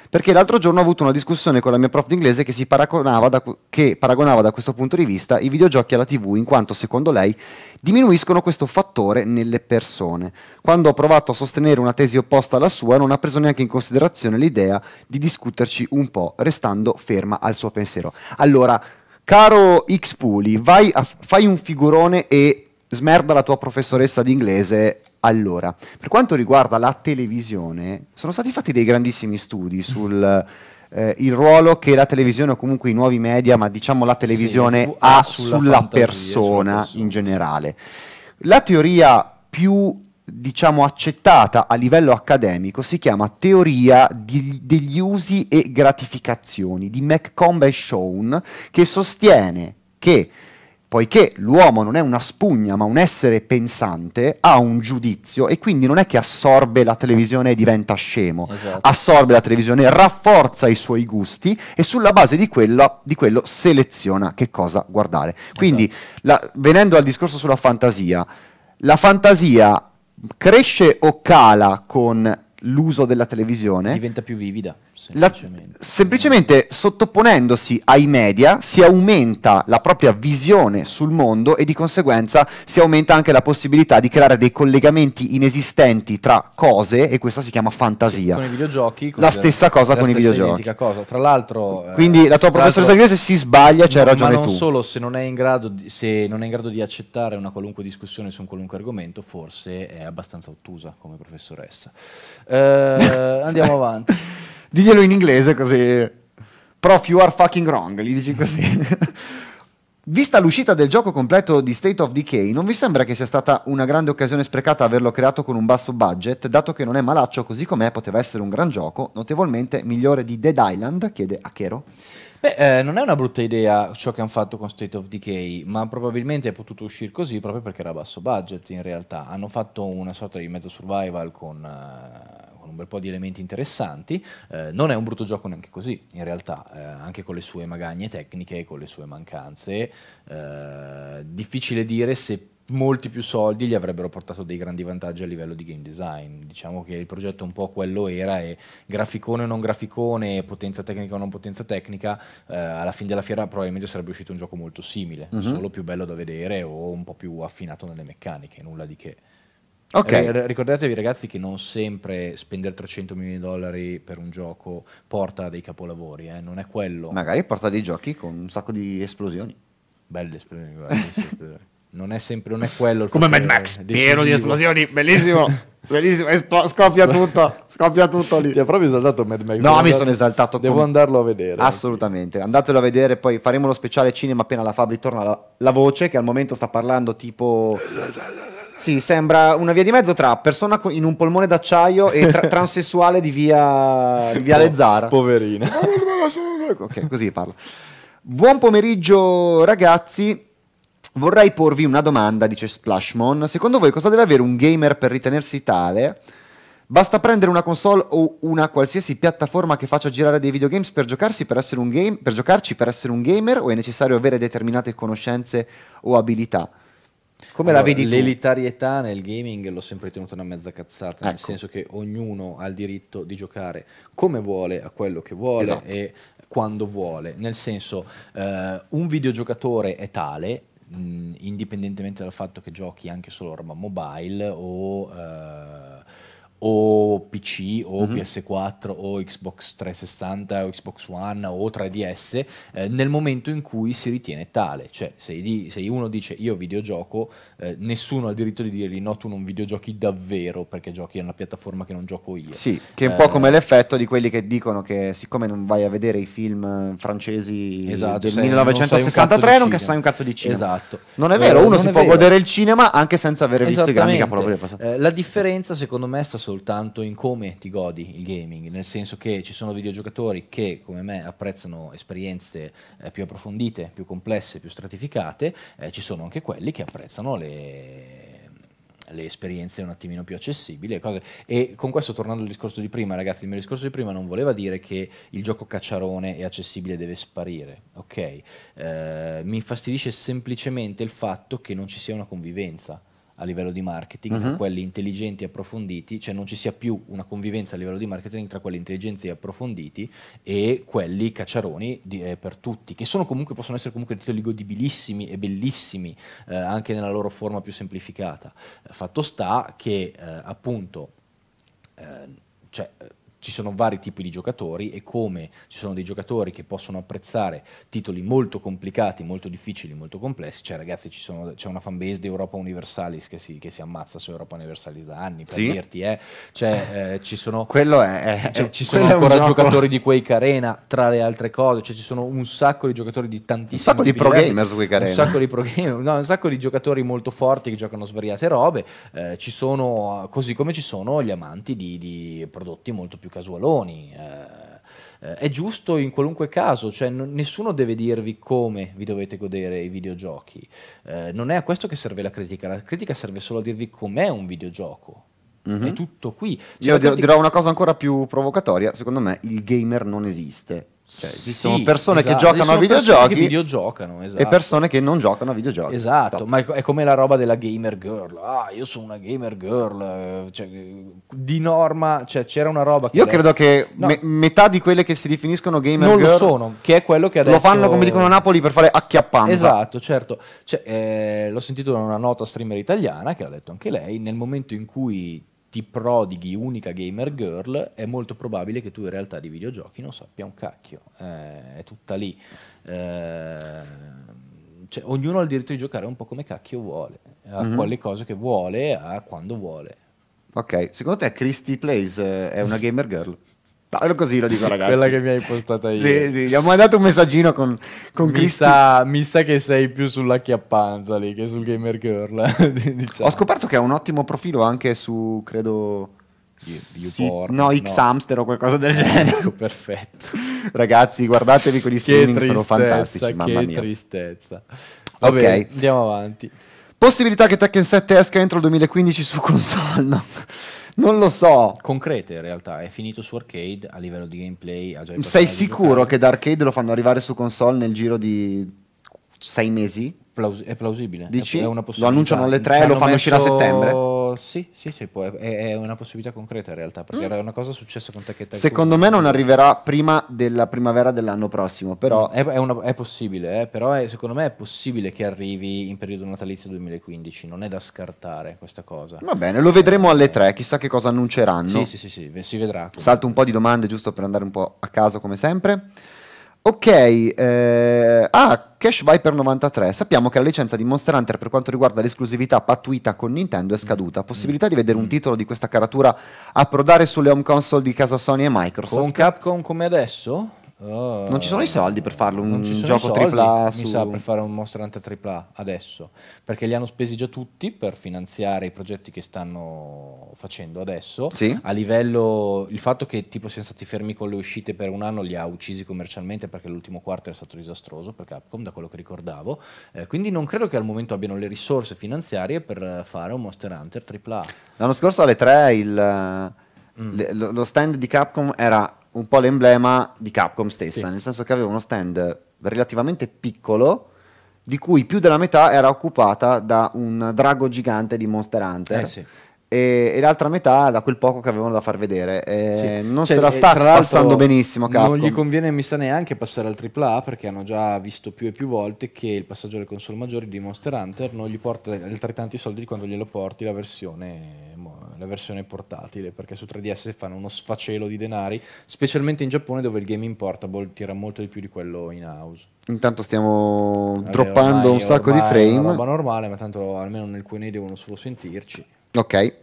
Perché l'altro giorno ho avuto una discussione con la mia prof d'inglese che, si paragonava da, che paragonava da questo punto di vista i videogiochi alla tv in quanto secondo lei diminuiscono questo fattore nelle persone. Quando ho provato a sostenere una tesi opposta alla sua non ha preso neanche in considerazione l'idea di discuterci un po', restando ferma al suo pensiero. Allora, Caro X Puli, vai a, fai un figurone e smerda la tua professoressa d'inglese. allora. Per quanto riguarda la televisione, sono stati fatti dei grandissimi studi sul eh, il ruolo che la televisione o comunque i nuovi media, ma diciamo la televisione, sì, ha sulla, sulla fantasia, persona sulla persona, in generale. La teoria più diciamo accettata a livello accademico si chiama teoria di, degli usi e gratificazioni di McComb e Schoen che sostiene che poiché l'uomo non è una spugna ma un essere pensante, ha un giudizio e quindi non è che assorbe la televisione e diventa scemo, esatto. assorbe la televisione, rafforza i suoi gusti e sulla base di quello, di quello seleziona che cosa guardare. Quindi esatto. la, venendo al discorso sulla fantasia, la fantasia cresce o cala con l'uso della televisione? Diventa più vivida. Semplicemente. La, semplicemente sottoponendosi ai media si aumenta la propria visione sul mondo e di conseguenza si aumenta anche la possibilità di creare dei collegamenti inesistenti tra cose e questa si chiama fantasia. Sì, con i
videogiochi. Con la stessa cosa la con stessa i videogiochi. Cosa. Tra l'altro... Eh, Quindi eh, la tua professoressa inglese si sbaglia, c'è no, ragione tu. Ma non tu. solo, se non, è in grado di, se non è in grado di accettare una qualunque discussione su un qualunque argomento, forse è abbastanza ottusa come professoressa. Eh, andiamo avanti.
Diglielo in inglese così. Prof, you are fucking wrong. Gli dici così. Vista l'uscita del gioco completo di State of Decay, non vi sembra che sia stata una grande occasione sprecata averlo creato con un basso budget, dato che non è malaccio così com'è, poteva essere un gran gioco,
notevolmente migliore di Dead Island, chiede Akero. Beh, eh, non è una brutta idea ciò che hanno fatto con State of Decay, ma probabilmente è potuto uscire così proprio perché era basso budget in realtà. Hanno fatto una sorta di mezzo survival con, uh con un bel po' di elementi interessanti. Eh, non è un brutto gioco neanche così, in realtà, eh, anche con le sue magagne tecniche, con le sue mancanze. Eh, difficile dire se molti più soldi gli avrebbero portato dei grandi vantaggi a livello di game design. Diciamo che il progetto un po' quello era e graficone o non graficone, potenza tecnica o non potenza tecnica, eh, alla fine della fiera probabilmente sarebbe uscito un gioco molto simile, uh mhm. -huh. solo più bello da vedere o un po' più affinato nelle meccaniche, nulla di che. Okay. R ricordatevi ragazzi che non sempre spendere 300 milioni di dollari per un gioco porta dei capolavori, eh? non è quello. Magari porta dei giochi con un sacco di esplosioni. Belle esplosioni, guarda, non è sempre non è quello. Come Mad Max, pieno di esplosioni, bellissimo.
Bellissimo, scoppia tutto, scoppia tutto lì. Ti ha proprio esaltato Mad
Max? No, mi sono esaltato. Devo con...
andarlo a vedere. Assolutamente, andatelo a vedere, poi faremo lo speciale cinema appena la Fabri torna la, la voce che al momento sta parlando tipo... Sì, sembra una via di mezzo tra persona in un polmone d'acciaio e tra- transessuale di via, di via Lezzara. Poverina. Eh, ok, così parla. Buon pomeriggio ragazzi. Vorrei porvi una domanda, dice Splashmon. Secondo voi cosa deve avere un gamer per ritenersi tale? Basta prendere una console o una qualsiasi piattaforma che faccia girare dei videogames per, per, game, per giocarci per essere un gamer o è necessario avere determinate conoscenze o abilità? Come allora, la vedi tu?
L'elitarietà nel gaming l'ho sempre tenuta una mezza cazzata, ecco. nel senso che ognuno ha il diritto di giocare come vuole, a quello che vuole esatto. e quando vuole. Nel senso, eh, un videogiocatore è tale mh, mm, indipendentemente dal fatto che giochi anche solo roba mobile o eh, o PC o mm-hmm. PS4 o Xbox 360 o Xbox One o 3DS eh, nel momento in cui si ritiene tale. Cioè se, di, se uno dice io videogioco, eh, nessuno ha il diritto di dirgli no tu non videogiochi davvero perché giochi in una piattaforma che non gioco io. Sì, che è un po' eh, come
l'effetto di quelli che dicono che siccome non vai a vedere i film eh, francesi esatto, del 1963 non, non sai un cazzo di cinema. Esatto. Non è eh, vero, uno si può vero. godere il cinema anche senza aver visto i grandi capolavori del passato.
Eh, la differenza secondo me sta solo soltanto in come ti godi il gaming, nel senso che ci sono videogiocatori che come me apprezzano esperienze eh, più approfondite, più complesse, più stratificate, eh, ci sono anche quelli che apprezzano le le esperienze un attimino più accessibili. Cose. E con questo, tornando al discorso di prima, ragazzi, il mio discorso di prima non voleva dire che il gioco cacciarone e accessibile deve sparire, ok? Eh, mi infastidisce semplicemente il fatto che non ci sia una convivenza a livello di marketing, uh -huh. tra mhm. quelli intelligenti e approfonditi, cioè non ci sia più una convivenza a livello di marketing tra quelli intelligenti e approfonditi e quelli cacciaroni di, eh, per tutti, che sono comunque, possono essere comunque titoli godibilissimi e bellissimi eh, anche nella loro forma più semplificata. Eh, fatto sta che eh, appunto, eh, cioè, ci sono vari tipi di giocatori e come ci sono dei giocatori che possono apprezzare titoli molto complicati, molto difficili, molto complessi, cioè ragazzi c'è una fanbase di Europa Universalis che si, che si, ammazza su Europa Universalis da anni, per sì. dirti, eh. Cioè, eh, ci sono, quello è, cioè, ci sono ancora giocatori di Quake Arena, tra le altre cose, cioè, ci sono un sacco di giocatori di tantissimi... Un sacco di pro diversi, su Quake Arena. Un sacco di pro gamer, no, un sacco di giocatori molto forti che giocano svariate robe, eh, ci sono, così come ci sono gli amanti di, di prodotti molto più Casualoni. Eh, eh, è giusto in qualunque caso, cioè n- nessuno deve dirvi come vi dovete godere i videogiochi. Eh, non è a questo che serve la critica, la critica serve solo a dirvi com'è un videogioco. Mm-hmm. È tutto qui. Cioè, Io dir- dirò una
cosa ancora più provocatoria, secondo me il gamer non esiste cioè, esistono sì, persone esatto. che giocano a videogiochi videogiocano, esatto. e persone
che non giocano a videogiochi. Esatto, Stop. ma è, come la roba della gamer girl. Ah, io sono una gamer girl. Eh, cioè, di norma, cioè, c'era una roba. io credo che no. me
metà di quelle che si definiscono gamer non girl lo sono,
che è quello che adesso. Lo fanno come dicono a Napoli per fare
acchiappanza. Esatto,
certo. Cioè, eh, l'ho sentito da una nota streamer italiana che l'ha detto anche lei. Nel momento in cui ti prodighi unica gamer girl, è molto probabile che tu in realtà di videogiochi non sappia un cacchio, eh, è tutta lì. Eh, cioè, ognuno ha il diritto di giocare un po' come cacchio vuole, a mm -hmm. quelle cose che vuole, a quando vuole.
Ok, secondo te Christy Plays eh, è una gamer girl? No,
così lo dico ragazzi. Quella che mi hai postata io. Sì, sì,
gli ho mandato un messaggino con, con mi Cristi. Sa, mi
sa che sei più sulla chiappanza lì che sul Gamer Girl. diciamo. Ho scoperto che ha un ottimo
profilo anche su, credo... Youporn, sì, no, X no. o qualcosa del genere. Ecco, perfetto. ragazzi, guardatevi quegli streaming, sono fantastici, mamma che mia. Che tristezza. Va ok, bene, andiamo avanti. Possibilità che Tekken 7 esca entro il 2015
su console, no? Non lo so. Concrete in realtà, è finito su arcade a livello di gameplay. Sei
sicuro che da arcade lo fanno arrivare su console nel giro di
sei mesi? Plaus- è plausibile. Dici? È lo annunciano alle tre, e cioè, lo fanno messo... uscire a settembre? Sì, sì, sì può. È, è, una possibilità concreta in realtà, perché mm. era una cosa successa con Tacchetta. Secondo me non arriverà
prima della primavera dell'anno prossimo, però... Mm. È,
è, una, è, possibile, eh? però secondo me è possibile che arrivi in periodo natalizio 2015, non è da scartare questa cosa. Va bene, lo
vedremo alle tre, chissà che cosa annunceranno. Sì, sì,
sì, sì si vedrà. Quindi. Salto
un po' di domande giusto per andare un po' a caso come sempre. Ok, eh, ah, Cash Viper 93. Sappiamo che la licenza di Monster Hunter per quanto riguarda l'esclusività pattuita con Nintendo è scaduta. Mm. Possibilità di vedere un mm. titolo di questa caratura approdare sulle home console di casa Sony e Microsoft. Con
Capcom come adesso? Oh. non ci sono i soldi
per farlo un gioco AAA su... mi sa per
fare un Monster Hunter AAA adesso perché li hanno spesi già tutti per finanziare i progetti che stanno facendo adesso sì. a livello il fatto che tipo siano stati fermi con le uscite per un anno li ha uccisi commercialmente perché l'ultimo quarto era stato disastroso per Capcom da quello che ricordavo eh, quindi non credo che al momento abbiano le risorse finanziarie per fare un Monster Hunter AAA
l'anno scorso alle 3 il, mm. le, lo stand di Capcom era un po' l'emblema di Capcom stessa, sì. nel senso che aveva uno stand relativamente piccolo di cui più della metà era occupata da un drago gigante di Monster Hunter. Eh sì e, l'altra metà da quel poco che avevano da far vedere. Eh, sì. Non cioè, se la sta passando benissimo. Capcom. Non gli
conviene, mi sa neanche passare al AAA perché hanno già visto più e più volte che il passaggio del console maggiore di Monster Hunter non gli porta altrettanti soldi di quando glielo porti la versione la versione portatile, perché su 3DS fanno uno sfacelo di denari, specialmente in Giappone dove il gaming portable tira molto di più di quello in house.
Intanto stiamo Vabbè, droppando ormai, un sacco di frame. È una roba
normale, ma tanto almeno nel QA devono solo sentirci.
Ok.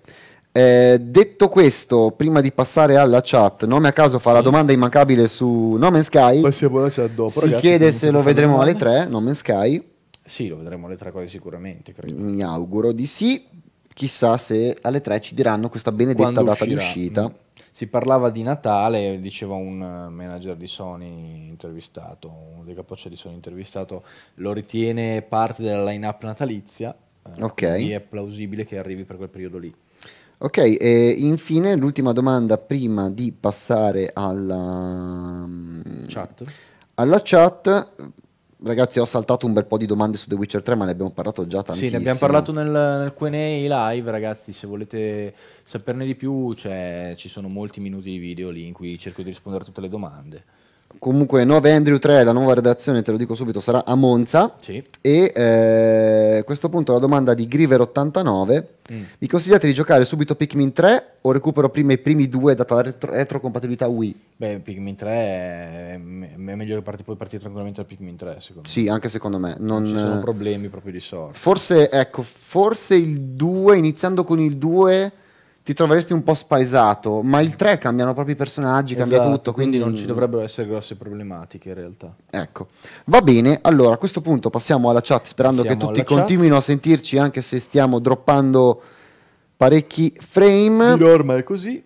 Eh, detto questo, prima di passare alla chat, nome a caso fa sì. la domanda immancabile su Nomen Sky. Passiamo alla chat dopo. Si ragazzi, chiede se lo vedremo alle 3, Nomen Sky.
Sì, lo vedremo alle 3 cose sicuramente. Credo. Mi auguro di sì chissà se alle 3 ci diranno questa benedetta Quando data uscirà. di uscita. Si parlava di Natale, diceva un eh, manager di Sony intervistato, uno dei capoccia di Sony intervistato, lo ritiene parte della line-up natalizia, eh, ok. quindi è plausibile che arrivi per quel periodo lì.
Ok, e infine l'ultima domanda prima di passare alla mm, chat. Alla chat Ragazzi, ho saltato un bel po' di domande su The Witcher 3, ma ne abbiamo parlato già tantissimo. Sì, ne abbiamo parlato
nel, nel QA live, ragazzi. Se volete saperne di più, cioè, ci sono molti minuti di video lì in cui cerco di rispondere a tutte le domande.
Comunque 9 Andrew 3, la nuova redazione, te lo dico subito, sarà a Monza. Sì. E eh, a questo punto la domanda di Griver89. Mm. consigliate di giocare subito Pikmin 3 o recupero prima i primi due data la retro- retrocompatibilità Wii?
Beh, Pikmin 3 è, è meglio che parti, puoi partire tranquillamente dal Pikmin 3, secondo sì,
me. Sì, anche secondo me.
Non, non ci sono eh, problemi proprio di sorta.
Forse, ecco, forse il 2, iniziando con il 2 ti troveresti un po' spaesato, ma il 3 cambiano proprio i personaggi, esatto, cambia tutto. Quindi, quindi non ci dovrebbero
essere grosse problematiche in realtà.
Ecco, va bene, allora a questo punto passiamo alla chat sperando passiamo che tutti continuino chat. a sentirci anche se stiamo droppando parecchi frame. Di norma è così.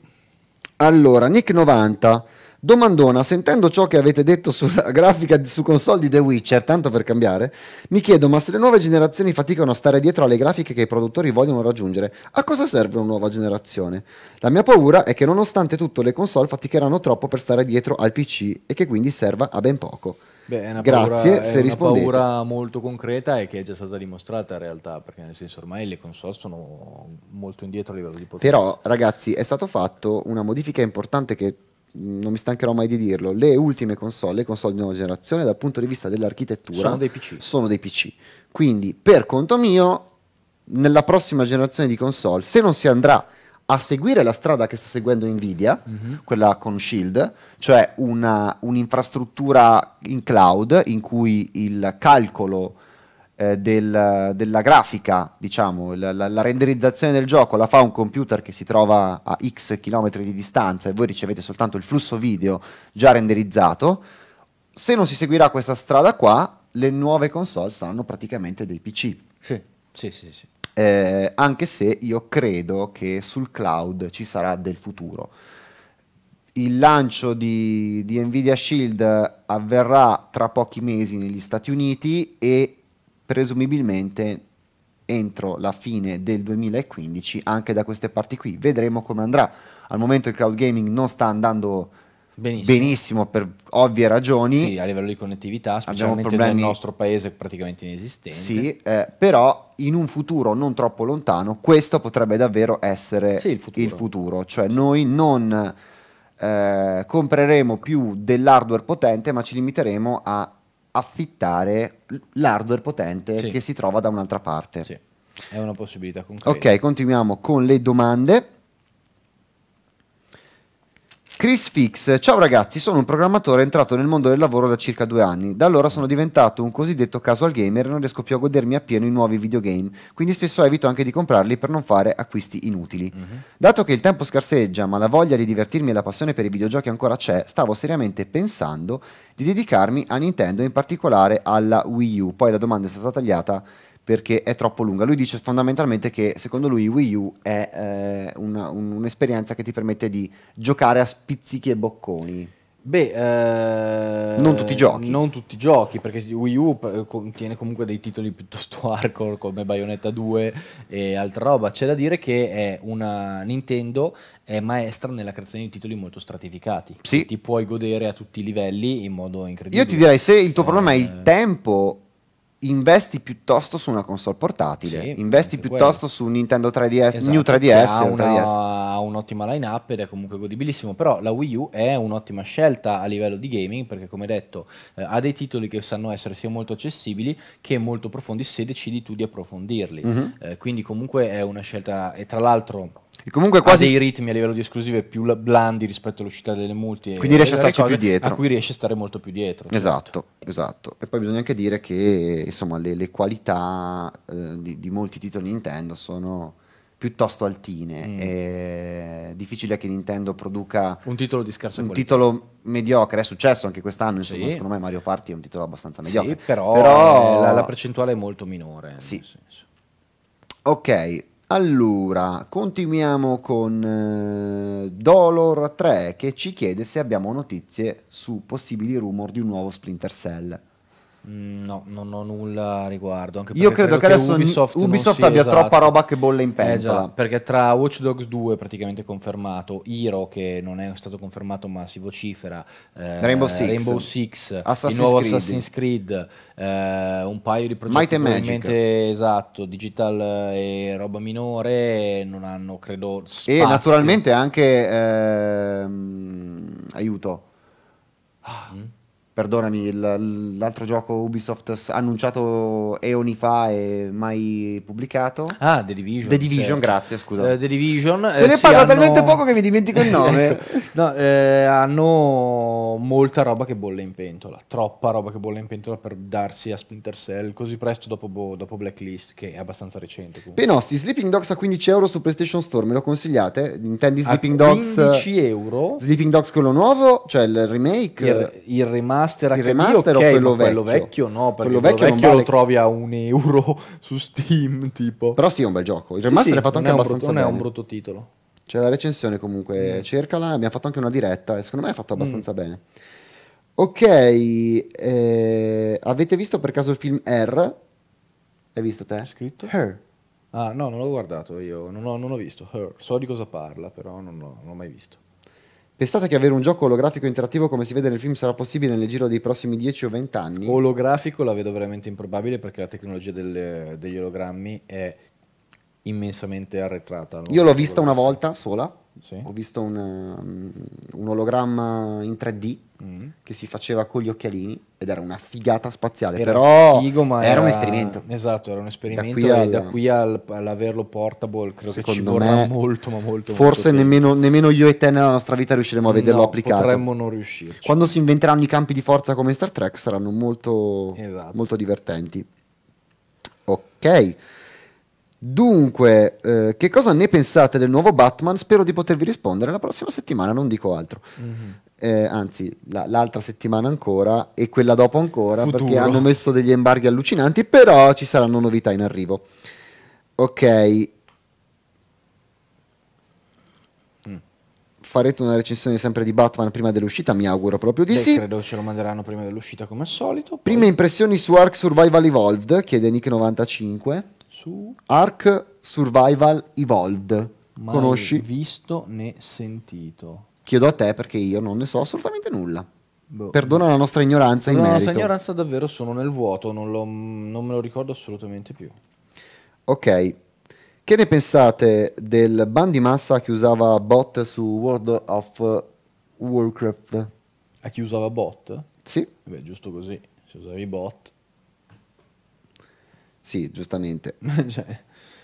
Allora, Nick 90 Domandona, sentendo ciò che avete detto sulla grafica su console di The Witcher, tanto per cambiare, mi chiedo, ma se le nuove generazioni faticano a stare dietro alle grafiche che i produttori vogliono raggiungere, a cosa serve una nuova generazione? La mia paura è che nonostante tutto le console faticheranno troppo per stare dietro al PC e che quindi serva a ben poco.
Beh, è una Grazie paura, se è rispondete. una paura molto concreta e che è già stata dimostrata in realtà, perché nel senso ormai le console sono molto indietro a livello di potenza. Però,
ragazzi, è stato fatto una modifica importante che non mi stancherò mai di dirlo, le ultime console, le console di nuova generazione dal punto di vista dell'architettura sono dei PC. Sono dei PC. Quindi per conto mio, nella prossima generazione di console, se non si andrà a seguire la strada che sta seguendo Nvidia, mm-hmm. quella con Shield, cioè una, un'infrastruttura in cloud in cui il calcolo eh, del, della grafica, diciamo, la, la, la, renderizzazione del gioco la fa un computer che si trova a x chilometri di distanza e voi ricevete soltanto il flusso video già renderizzato, se non si seguirà questa strada qua, le nuove console saranno praticamente dei PC. Sì, sì, sì. sì. Eh, anche se io credo che sul cloud ci sarà del futuro. Il lancio di, di Nvidia Shield avverrà tra pochi mesi negli Stati Uniti e presumibilmente entro la fine del 2015 anche da queste parti qui. Vedremo come andrà. Al momento il cloud gaming non sta andando benissimo, benissimo per ovvie ragioni. Sì, a livello di connettività, specialmente problemi... nel nostro
paese praticamente
inesistente. Sì, eh, però in un futuro non troppo lontano questo potrebbe davvero essere sì, il, futuro. il, futuro. Cioè noi non... Eh, compreremo più dell'hardware potente ma ci limiteremo a affittare l'hardware potente sì. che si trova da un'altra parte. Sì.
È una possibilità concreta. Ok,
continuiamo con le domande. Chris Fix, ciao ragazzi, sono un programmatore entrato nel mondo del lavoro da circa due anni. Da allora sono diventato un cosiddetto casual gamer e non riesco più a godermi appieno i nuovi videogame, quindi spesso evito anche di comprarli per non fare acquisti inutili. Uh-huh. Dato che il tempo scarseggia, ma la voglia di divertirmi e la passione per i videogiochi ancora c'è, stavo seriamente pensando di dedicarmi a Nintendo, in particolare alla Wii U. Poi la domanda è stata tagliata perché è troppo lunga. Lui dice fondamentalmente che secondo lui Wii U è eh, una, un, un'esperienza che ti permette di giocare a spizzichi e bocconi.
Beh, eh, non tutti i giochi. Non tutti i giochi, perché Wii U eh, contiene comunque dei titoli piuttosto hardcore come Bayonetta 2 e altra roba. C'è da dire che è una Nintendo è maestra nella creazione di titoli molto stratificati. Sì. Ti puoi godere a tutti i livelli in modo incredibile. Io ti direi
se il tuo eh, problema è il eh. tempo investi piuttosto su una console portatile, sì, investi piuttosto quello. su un Nintendo 3DS, esatto, New 3DS ha, una, 3DS.
un'ottima line-up ed è comunque godibilissimo, però la Wii U è un'ottima scelta a livello di gaming perché come detto eh, ha dei titoli che sanno essere sia molto accessibili che molto profondi se decidi tu di approfondirli, mm -hmm. eh, quindi comunque è una scelta e tra l'altro e comunque quasi... Ha dei ritmi a livello di esclusive più blandi rispetto all'uscita delle multi. Quindi riesce a starci più dietro. A cui riesce a stare molto più dietro.
Esatto, certo. esatto. E poi bisogna anche dire che insomma, le, le qualità eh, di, di, molti titoli Nintendo sono piuttosto altine. Mm. È difficile che Nintendo produca un
titolo di scarsa qualità. un
titolo mediocre. È successo anche quest'anno. Insomma, sì. secondo me Mario Party è un titolo abbastanza mediocre. Sì, però, però... La, la,
percentuale è molto minore. Sì.
Ok, allora, continuiamo con eh, Dolor 3 che ci chiede se abbiamo notizie su possibili rumor di un nuovo Splinter Cell.
Mm, no, non ho nulla a riguardo. Io credo, credo, che adesso Ubisoft, Ubisoft abbia esatto. troppa roba che bolle in pentola. Eh esatto, già, perché tra Watch Dogs 2 praticamente confermato, Hero che non è stato confermato ma si vocifera, eh, Rainbow, Six, Rainbow Six Assassin's il nuovo Creed. Assassin's Creed, eh, un paio di progetti Might esatto, digital e eh, roba minore, non hanno credo spazio. E naturalmente
anche ehm, aiuto. Mm? perdonami, l'altro gioco Ubisoft annunciato eoni fa e mai pubblicato. Ah, The Division. The Division, certo. grazie, scusa. Uh, The
Division. Eh, Se ne parla hanno... talmente poco che mi dimentico il nome. no, eh, hanno molta roba che bolle in pentola, troppa roba che bolle in pentola per darsi a Splinter Cell così presto dopo, boh, dopo Blacklist, che è abbastanza recente. Comunque. Penossi,
Sleeping Dogs a 15 euro su PlayStation Store, me lo consigliate? Intendi Sleeping a Dogs? 15 euro? Sleeping Dogs quello nuovo, cioè il
remake? Il, il remake remaster il remaster okay, o quello, vecchio. quello vecchio? No, quello vecchio, vecchio vale... lo trovi a un euro su Steam, tipo. Però sì, è un bel gioco. Il remaster sì, è fatto anche è abbastanza brutto, bene. Non è un brutto titolo.
C'è la recensione comunque, mm. cercala, abbiamo fatto anche una diretta e secondo me è fatto mm. abbastanza mm. bene. Ok, eh, avete visto per caso il film R?
Hai visto te? Scritto? Her. Ah no, non l'ho guardato io, non ho, non ho visto Her. So di cosa parla, però non l'ho, non l'ho mai visto.
Pensate che avere un gioco olografico interattivo
come si vede nel film sarà possibile nel giro dei prossimi 10 o 20 anni? Olografico la vedo veramente improbabile perché la tecnologia delle- degli ologrammi è immensamente arretrata. Io l'ho vista una
volta sola, Sì. ho visto un, um, un ologramma in 3D Mm. che si faceva con gli occhialini ed era una figata spaziale. Era però figo, era, era, un esperimento. Esatto, era un esperimento. Da qui, al, da
qui al, all'averlo portable credo che ci vorrà molto, ma molto. Forse molto
nemmeno, nemmeno, io e te nella nostra vita riusciremo a vederlo no, applicato. Potremmo
non riuscire.
Quando si inventeranno i campi di forza come Star Trek saranno molto, esatto. molto divertenti. Ok. Dunque, eh, che cosa ne pensate del nuovo Batman? Spero di potervi rispondere la prossima settimana, non dico altro. Mm-hmm. Eh, anzi, la, l'altra settimana ancora e quella dopo ancora, Futuro. perché hanno messo degli embarghi allucinanti, però ci saranno novità in arrivo. Ok. Mm. Farete una recensione sempre di Batman prima dell'uscita, mi auguro proprio di Beh, sì. Credo
ce lo manderanno prima dell'uscita come al solito. Poi...
Prime impressioni su Ark Survival Evolved, chiede Nick95 su Ark Survival Evolved.
Mai Conosci? visto né sentito.
Chiedo a te perché io non ne so assolutamente nulla. Boh. Perdona la nostra ignoranza Perdona in merito. La nostra
ignoranza davvero sono nel vuoto, non, lo, non me lo ricordo assolutamente più.
Ok, che ne pensate del ban di massa che usava bot su World of Warcraft?
A chi usava bot? Sì. Beh, giusto così, se usavi bot.
Sì, giustamente. cioè,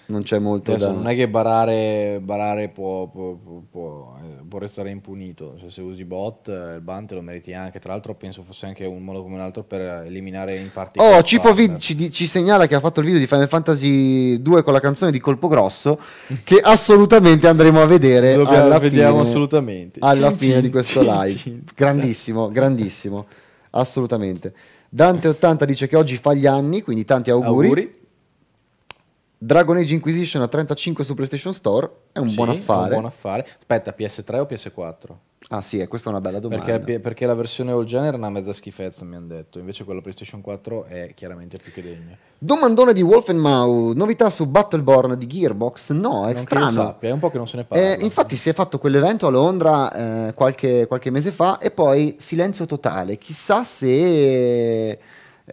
non c'è molto da... Non
è che barare, barare può, può, può, può, eh, restare impunito. Cioè, se usi bot, eh, il ban te lo meriti anche. Tra l'altro penso fosse anche un modo come un altro per eliminare in parte... Oh, Cipo
ci, ci, segnala che ha fatto il video di Final Fantasy 2 con la canzone di Colpo Grosso, che assolutamente andremo a vedere. Lo alla vediamo fine, assolutamente. Alla cin, fine cin, di questo cin, live. Grandissimo, grandissimo. Assolutamente. Dante80 dice che oggi fa gli anni, quindi tanti auguri. auguri. Dragon Age Inquisition a 35 su PlayStation Store è un, sì, buon affare. un buon
affare. Aspetta, PS3 o PS4?
Ah sì, eh, questa è una bella domanda. Perché,
perché la versione old gen era una mezza schifezza, mi hanno detto. Invece quella PlayStation 4 è chiaramente più che degna.
Domandone di Wolfenmau, novità su Battleborn di Gearbox? No, è non strano. Sappia,
è un po' che non se ne parla.
Eh, infatti si è fatto quell'evento a Londra eh, qualche, qualche mese fa e poi silenzio totale.
Chissà se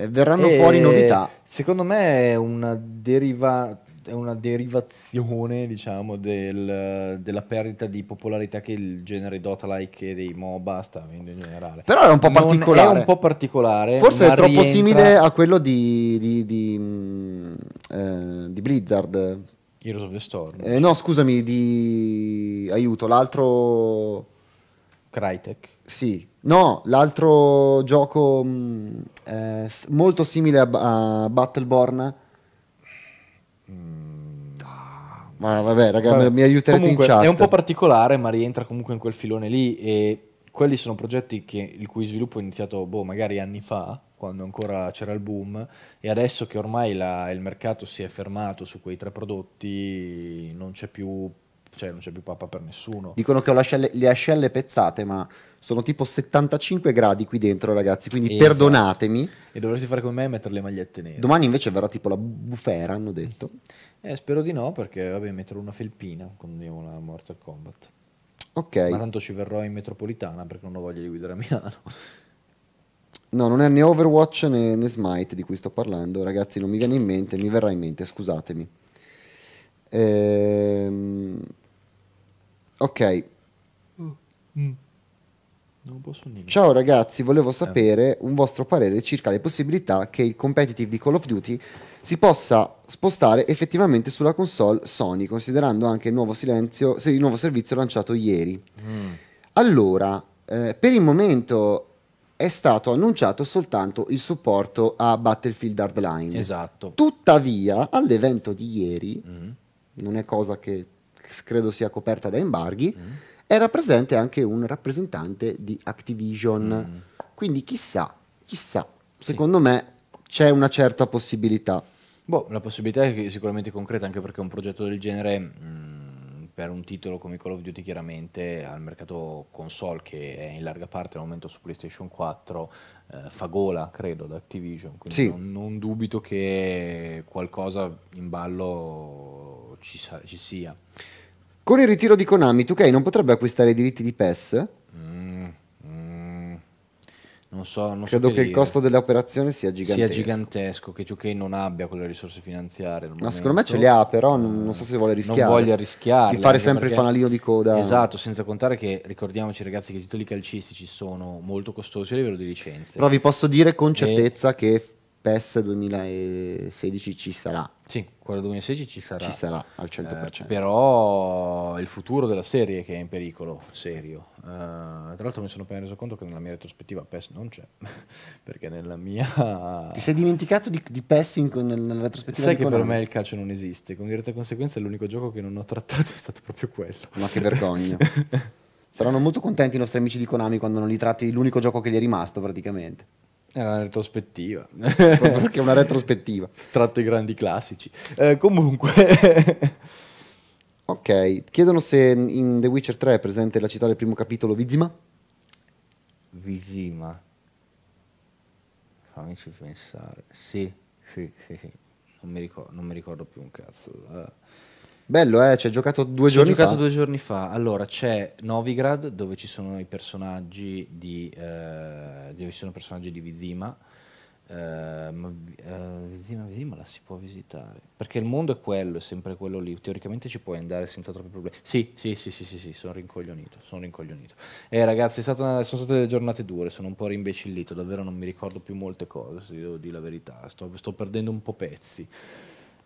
eh, verranno e fuori novità. Secondo me è una, deriva, è una derivazione, diciamo, del, della perdita di popolarità che il genere Dota-like e dei MOBA sta avendo in generale. Però è un po' particolare. Non è un po' particolare. Forse è troppo rientra... simile a
quello di, di, di, mm, eh, di Blizzard.
Heroes of the Storm. Eh,
no, scusami, di... Aiuto, l'altro... Crytek. Sì, no, l'altro gioco mh, mm, eh, molto simile a, a Battleborn.
Mm. ma vabbè, raga, mi aiuterete comunque, in chat. È un po' particolare, ma rientra comunque in quel filone lì. E quelli sono progetti che, il cui sviluppo è iniziato, boh, magari anni fa, quando ancora c'era il boom, e adesso che ormai la, il mercato si è fermato su quei tre prodotti, non c'è più cioè non c'è più pappa per nessuno.
Dicono che ho ascelle, le ascelle pezzate, ma sono tipo 75 gradi qui dentro, ragazzi, quindi esatto. perdonatemi.
E dovresti fare come me e mettere le magliette nere.
Domani invece verrà tipo la bufera, hanno detto.
Eh, spero di no, perché vabbè, metterò una felpina quando andiamo a Mortal Kombat.
Ok. Ma tanto
ci verrò in metropolitana perché non ho voglia di guidare a Milano.
No, non è né Overwatch né, né Smite di cui sto parlando, ragazzi, non mi viene in mente, mi verrà in mente, scusatemi. Ehm... Ok.
Non posso Mm.
Ciao ragazzi, volevo eh. sapere un vostro parere circa le possibilità che il competitive di Call of Duty si possa spostare effettivamente sulla console Sony, considerando anche il nuovo, silenzio, il nuovo servizio lanciato ieri. Mm. Allora, eh, per il momento è stato annunciato soltanto il supporto a Battlefield Hardline. Esatto. Tuttavia, all'evento di ieri, mm. non è cosa che credo sia coperta da embarghi, mm. era presente anche un rappresentante di Activision. Mm. Quindi chissà, chissà, secondo sì. me c'è una certa possibilità.
Boh, la possibilità è sicuramente concreta, anche perché un progetto del genere... Mh, mm, per un titolo come Call of Duty chiaramente al mercato console che è in larga parte al momento su PlayStation 4 eh, fa gola credo da Activision quindi sì. non, non, dubito che qualcosa in ballo ci, sa- ci sia
con il ritiro di Konami, 2 non potrebbe acquistare i diritti di PES? Mm,
mm, non so, non Credo so che, che il costo dell'operazione sia gigantesco. Sia gigantesco, che 2 non abbia quelle risorse finanziarie. Ma secondo me ce le ha,
però non, non so se vuole rischiare. Non voglia rischiare. Di fare eh, sempre perché, il fanalino di coda. Esatto,
senza contare che ricordiamoci ragazzi che i titoli calcistici sono molto costosi a livello di licenze. Però vi posso
dire con certezza e... che PES 2016 ci sarà.
Sì, quello 2016 ci sarà.
Ci sarà al 100%. Eh,
però il futuro della serie che è in pericolo, serio. Uh, tra l'altro mi sono appena reso conto che nella mia retrospettiva PES non c'è, perché nella mia... Ti sei
dimenticato di, di PES in,
nella retrospettiva? Sai che Konami? per me il calcio non esiste, con diretta conseguenza l'unico gioco che non ho trattato è stato proprio quello. Ma che vergogna.
Saranno molto contenti i nostri amici di Konami quando non li tratti l'unico gioco che gli è rimasto praticamente.
Era una retrospettiva. Proprio perché è una
retrospettiva. Tratto i grandi classici. Eh, comunque... ok, chiedono se in The Witcher 3 è presente la città del primo capitolo Vizima.
Vizima. Fammici pensare. Sì, sì, sì, sì. Non mi ricordo, non mi ricordo più un cazzo. Uh.
Bello, eh? Ci hai giocato due Ci giorni fa. Ci Ho giocato
due giorni fa. Allora, c'è Novigrad dove ci sono i personaggi di, eh, dove ci sono personaggi di Vizima. Eh, eh, Vizima, Vizima la si può visitare perché il mondo è quello, è sempre quello lì. Teoricamente ci puoi andare senza troppi problemi. Sì, sì, sì, sì, sì, sì, sono rincoglionito. Sono rincoglionito. Eh, ragazzi, una, sono state delle giornate dure. Sono un po' rimbecillito. Davvero non mi ricordo più molte cose. Devo dire la verità. Sto, sto perdendo un po' pezzi.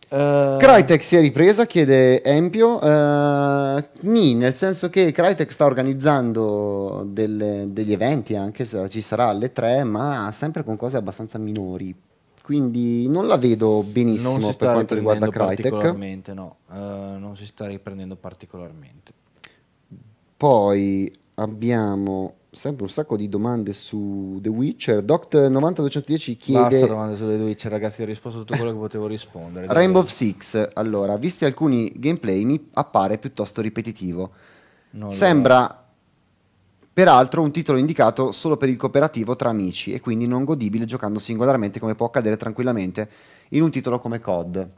Uh... Crytek
si è ripresa, chiede Empio. Uh, eh, nì, nel senso che Crytek sta organizzando delle, degli eventi, anche se ci sarà alle tre, ma sempre con cose abbastanza minori. Quindi non la vedo benissimo per quanto riguarda Crytek.
No, uh, non si sta riprendendo particolarmente.
Poi abbiamo sempre un sacco di domande su The Witcher. Doct 90210 chiede... Basta domande
su The Witcher, ragazzi, ho risposto a tutto quello che potevo rispondere. Rainbow
Six, allora, visti alcuni gameplay mi appare piuttosto ripetitivo.
Non Sembra,
peraltro, un titolo indicato solo per il cooperativo tra amici e quindi non godibile giocando singolarmente come può accadere tranquillamente in un titolo come COD.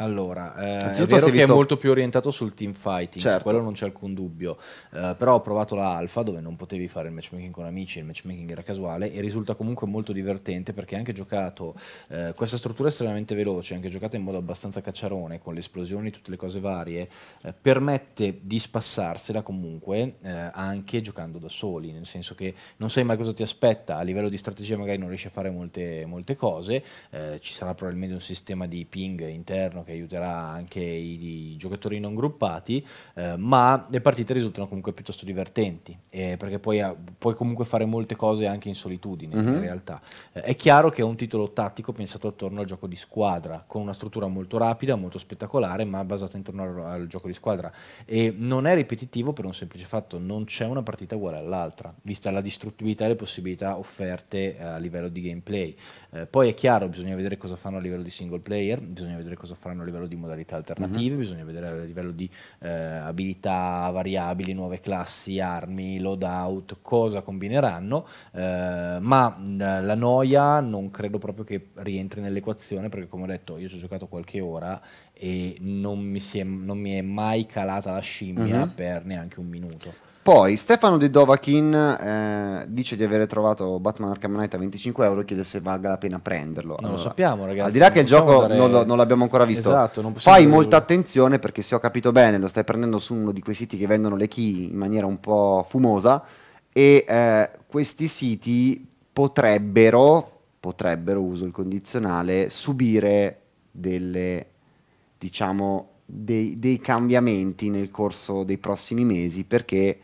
Allora, eh, è vero che visto... è molto più orientato sul team fighting, certo. quello non c'è alcun dubbio, eh, però ho provato la Alpha dove non potevi fare il matchmaking con amici, il matchmaking era casuale e risulta comunque molto divertente perché anche giocato, eh, questa struttura è estremamente veloce, anche giocata in modo abbastanza cacciarone, con le esplosioni, tutte le cose varie, eh, permette di spassarsela comunque eh, anche giocando da soli, nel senso che non sai mai cosa ti aspetta, a livello di strategia magari non riesci a fare molte, molte cose, eh, ci sarà probabilmente un sistema di ping interno che aiuterà anche i, i giocatori non gruppati, eh, ma le partite risultano comunque piuttosto divertenti, eh, perché puoi, puoi, comunque fare molte cose anche in solitudine mm -hmm. in mhm. realtà. Eh, è chiaro che è un titolo tattico pensato attorno al gioco di squadra, con una struttura molto rapida, molto spettacolare, ma basata intorno al, al gioco di squadra. E non è ripetitivo per un semplice fatto, non c'è una partita uguale all'altra, vista la distruttività e le possibilità offerte eh, a livello di gameplay. Eh, poi è chiaro, bisogna vedere cosa fanno a livello di single player, bisogna vedere cosa faranno a livello di modalità alternative, mm -hmm. bisogna vedere a livello di eh, abilità variabili, nuove classi, armi, loadout, cosa combineranno, eh, ma mh, la noia non credo proprio che rientri nell'equazione perché come ho detto io ci ho giocato qualche ora e non mi, è, non mi è mai calata la scimmia mm -hmm. per neanche un minuto.
Poi Stefano di Dovakin eh, dice di aver trovato Batman Arkham Knight a 25 euro e chiede se valga la pena prenderlo. Non lo sappiamo,
ragazzi. Al di là che il gioco dare... non, lo, non, l'abbiamo ancora visto, esatto, fai molta
attenzione perché se ho capito bene lo stai prendendo su uno di quei siti che vendono le key in maniera un po' fumosa e eh, questi siti potrebbero, potrebbero, uso il condizionale, subire delle, diciamo, dei, dei cambiamenti nel corso dei prossimi mesi perché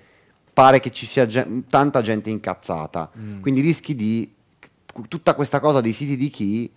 pare che ci sia gen- tanta gente incazzata. Mm. Quindi rischi di tutta questa cosa dei siti di chi,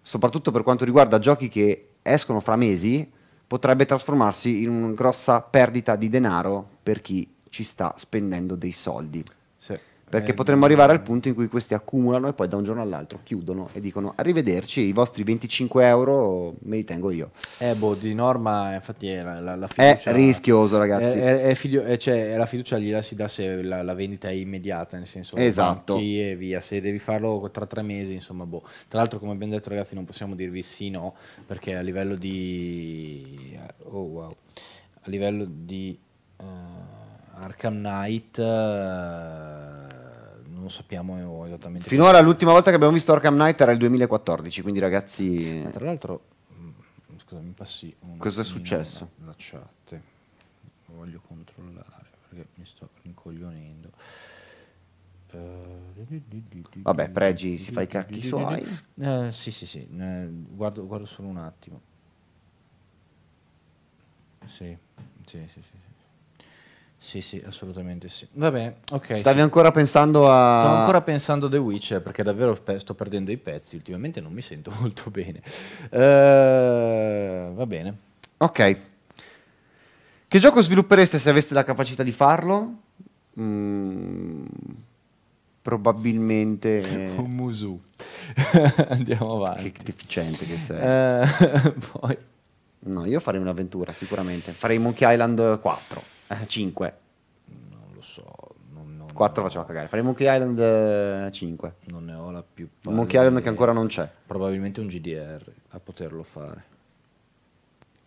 soprattutto per quanto riguarda giochi che escono fra mesi, potrebbe trasformarsi in una grossa perdita di denaro per chi ci sta spendendo dei soldi. Sì. Perché eh, potremmo arrivare al punto in cui questi accumulano e poi da un giorno all'altro chiudono e dicono arrivederci, i vostri 25
euro me li tengo io. Eh boh, di norma infatti è la, la, la fiducia... È rischioso ragazzi. È, è, è fidu- eh, cioè, la fiducia gliela si dà se la, la vendita è immediata, nel senso... Esatto. E via, se devi farlo tra tre mesi, insomma, boh. Tra l'altro come abbiamo detto ragazzi non possiamo dirvi sì no, perché a livello di... Eh, oh wow. A livello di... Uh, Arkham Knight... Uh, non sappiamo esattamente. Finora come...
l'ultima volta che abbiamo visto Arkham Knight era il 2014, quindi ragazzi... Ma tra l'altro,
mm, scusami, passi... Un Cosa è successo? La chat, voglio controllare perché mi sto rincoglionendo. Eh, Vabbè, pregi, si fa i cacchi suoi. Eh, sì, sì, sì, guardo, guardo solo un attimo. Sì, sì, sì. sì. Sì, sì, assolutamente sì. Vabbè, ok. Stavi sì. ancora
pensando a... Stavo ancora
pensando a The Witcher perché davvero sto perdendo i pezzi, ultimamente non mi sento molto bene.
Uh, va bene. Ok. Che gioco sviluppereste se aveste la capacità di farlo? Mm, probabilmente... Un Musu. Andiamo avanti. Che deficiente che sei. Uh, poi... No, io farei un'avventura sicuramente. Farei Monkey Island 4. 5. Eh, non lo so. 4 facciamo cagare. Faremo Monkey Island 5. Eh, non ne ho la più pallida. Monkey Island che ancora non c'è.
Probabilmente un GDR a poterlo fare.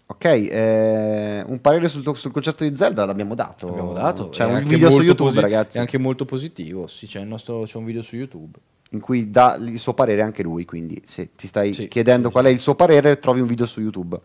Ok, eh, un parere sul, sul, concerto di Zelda l'abbiamo dato. L'abbiamo dato. C'è un video su YouTube, posi- ragazzi. È anche
molto positivo. Sì, c'è, nostro, c'è, un video su YouTube.
In cui dà il suo parere anche lui. Quindi, se ti stai sì, chiedendo sì. qual è il suo parere, trovi un video su YouTube.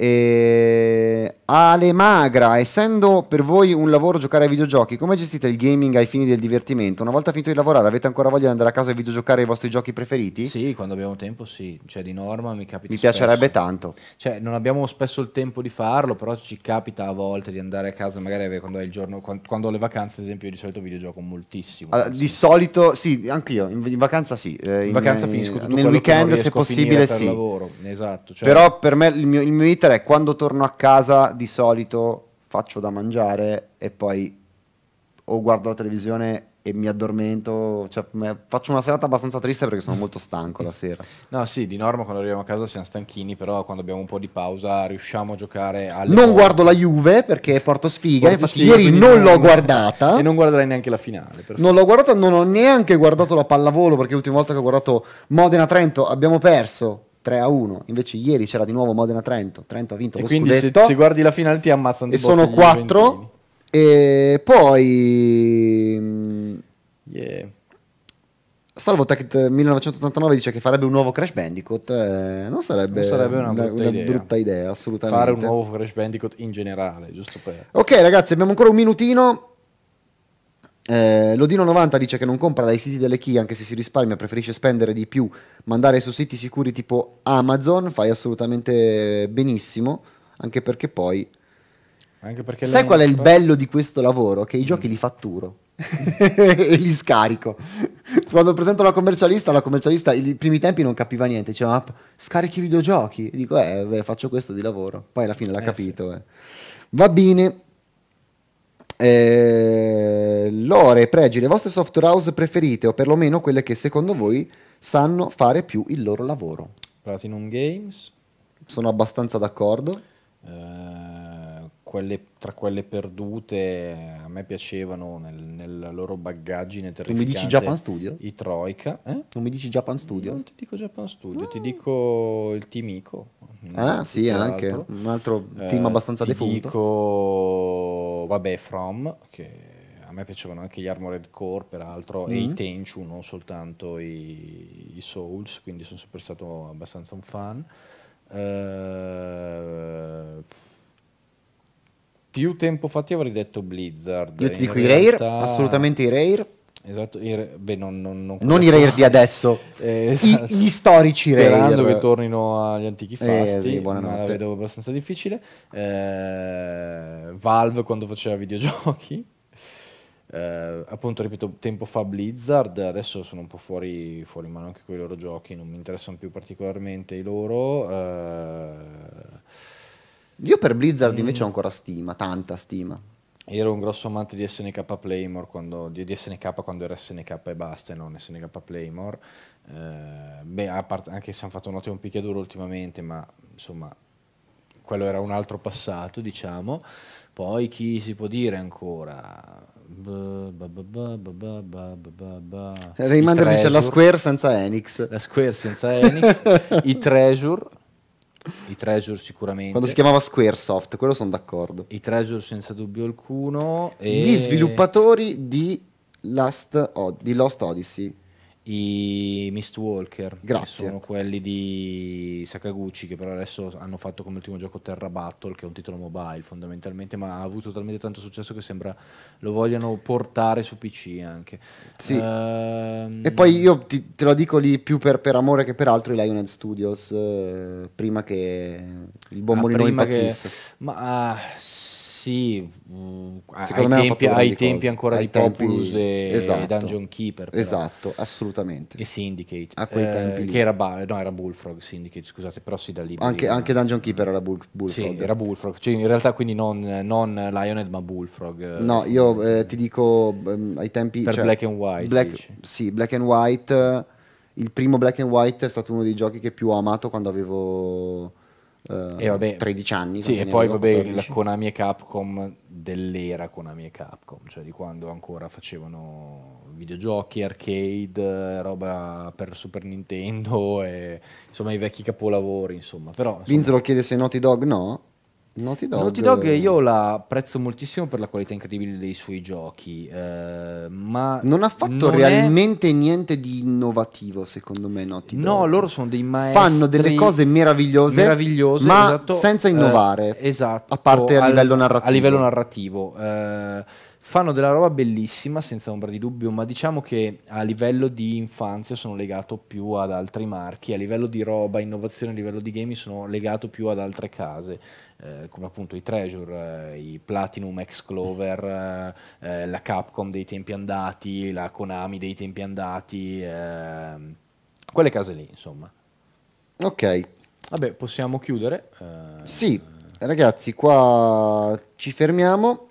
E... Eh, Ale Magra, essendo per voi un lavoro giocare ai videogiochi, come gestite il gaming ai fini del divertimento? Una volta finito di lavorare,
avete ancora voglia di andare a casa e videogiocare ai vostri giochi preferiti? Sì, quando abbiamo tempo, sì. Cioè, di norma mi capita. Mi piacerebbe tanto. Cioè, non abbiamo spesso il tempo di farlo, però ci capita a volte di andare a casa, magari quando, il giorno, quando ho le vacanze, ad esempio, io di solito videogioco moltissimo. Allora, di
solito, sì, anch'io. In, in vacanza, sì. Eh, in, vacanza in, finisco tutto Nel weekend, se possibile, sì. Lavoro.
Esatto. Cioè, però
per me il mio, il mio iter chiedere è quando torno a casa di solito faccio da mangiare e poi o guardo la televisione e mi addormento,
cioè, faccio una serata abbastanza triste perché sono molto stanco la sera. No, sì, di norma quando arriviamo a casa siamo stanchini, però quando abbiamo un po' di pausa riusciamo a giocare alle Non porte. guardo la Juve perché porto sfiga, Porti infatti sfiga, ieri non l'ho guardata. E non guarderai neanche la finale. Non
l'ho guardata, non ho neanche guardato la pallavolo perché l'ultima volta che ho guardato Modena-Trento abbiamo perso 3 a 1. Invece, ieri c'era di nuovo Modena Trento. Trento ha vinto e lo quindi scudetto. Se, se guardi
la finale, ti ammazzano. E sono 4.
E poi. Yeah. Mm, Salvo Tech 1989 dice che farebbe un nuovo Crash Bandicoot. Eh, non sarebbe, non sarebbe una, brutta, una, idea. una, brutta, idea. assolutamente. Fare un nuovo
Crash Bandicoot in generale, giusto per. Ok,
ragazzi, abbiamo ancora un minutino. Eh, L'Odino90 dice che non compra dai siti delle key anche se si risparmia, preferisce spendere di più, ma andare su siti sicuri tipo Amazon fai assolutamente benissimo, anche perché poi...
Anche perché Sai qual è il bello
di questo lavoro? Che i mm. giochi mm. li fatturo. e li scarico. Quando presento la commercialista, la commercialista i primi tempi non capiva niente, diceva ma scarichi i videogiochi. E dico eh, beh, faccio questo di lavoro. Poi alla fine l'ha eh capito. Sì. Eh. Va bene eh, lore pregi, le vostre software house preferite o perlomeno quelle che secondo voi sanno fare più il loro lavoro.
Platinum Games.
Sono abbastanza d'accordo. Eh
quelle, tra quelle perdute eh, a me piacevano nel, nel loro baggaggine terrificante. Non mi dici Japan Studio? I Troika. Eh? Non mi dici Japan Studio? Non ti dico Japan Studio, no. ti ah. dico il Timico. Ah eh, sì, anche. Un altro eh, team eh, abbastanza ti defunto. Ti dico, vabbè, From, che a me piacevano anche gli Armored Core, peraltro, mm-hmm. e i mm. Tenchu, non soltanto i, i, Souls, quindi sono sempre stato abbastanza un fan. Eh, più tempo fa ti avrei detto Blizzard. Io ti dico realtà... i Rare, assolutamente i Rare. Esatto, i beh, non, non, non, non i Rare di adesso, eh, esatto. I, gli storici Rare. Sperando che tornino agli antichi eh, fasti, eh, sì, ma la vedo abbastanza difficile. Eh, Valve quando faceva videogiochi. Eh, appunto, ripeto, tempo fa Blizzard, adesso sono un po' fuori, fuori mano anche con i loro giochi, non mi interessano più particolarmente i loro. Eh, io per Blizzard mm. invece ho ancora stima, tanta stima. Ero un grosso amante di SNK Playmore, quando, di, di SNK quando era SNK e basta, e non SNK Playmore. Eh, beh, anche se hanno fatto un ottimo picchiaduro ultimamente, ma insomma, quello era un altro passato, diciamo. Poi chi si può dire ancora? Raymond la Square senza Enix. La Square senza Enix, i Treasure,
i treasure sicuramente. Quando si chiamava Squaresoft, quello sono d'accordo. I treasure
senza dubbio alcuno. E... Gli
sviluppatori di Last, Od- di Lost Odyssey
i Mistwalker, Grazie. sono quelli di Sakaguchi che però adesso hanno fatto come ultimo gioco Terra Battle che è un titolo mobile fondamentalmente ma ha avuto talmente tanto successo che sembra lo vogliano portare su PC anche sì. Uh, e poi io ti,
te lo dico lì più per, per amore che per altro i Lionhead Studios eh, prima che il bombolino ah, impazzisse che...
ma uh, ah, sì sì, mm, Secondo ai, tempi, ai tempi ancora ai di tempi, Populous e, esatto, e Dungeon Keeper. Però. Esatto, assolutamente. E Syndicate. A quei eh, tempi eh, Che era, no, era, Bullfrog, Syndicate, scusate, però sì da lì. Anche, lì, anche Dungeon Keeper era Bull, Bullfrog. Sì, era Bullfrog, cioè in realtà quindi non, non Lionhead ma Bullfrog. Eh, no, io
eh, ti dico ehm, ai tempi... Per cioè, Black and White. Black, sì, Black and White. Il primo Black and White è stato uno dei giochi che più ho amato quando avevo
eh, vabbè, 13 anni. Sì, e poi vabbè, la Konami e Capcom dell'era Konami e Capcom, cioè di quando ancora facevano videogiochi, arcade, roba per Super Nintendo e insomma i vecchi capolavori, insomma. Però, insomma... Vinto
lo chiede se Naughty Dog no? Naughty Dog... Naughty Dog io
la apprezzo moltissimo per la qualità incredibile dei suoi giochi, eh, ma... Non ha fatto non realmente
è... niente di innovativo
secondo me Naughty Dog. No, loro sono dei maestri... Fanno delle cose meravigliose, meravigliose ma esatto, senza eh, innovare. Eh, esatto. A parte a al, livello narrativo. A livello narrativo. Eh, fanno della roba bellissima, senza ombra di dubbio, ma diciamo che a livello di infanzia sono legato più ad altri marchi, a livello di roba, innovazione, a livello di gaming sono legato più ad altre case. Eh, come appunto i Treasure, eh, i Platinum ex Clover, eh, eh, la Capcom dei tempi andati, la Konami dei tempi andati, ehm, quelle case lì insomma. Ok. Vabbè, possiamo chiudere. Eh.
sì, ragazzi, qua ci fermiamo.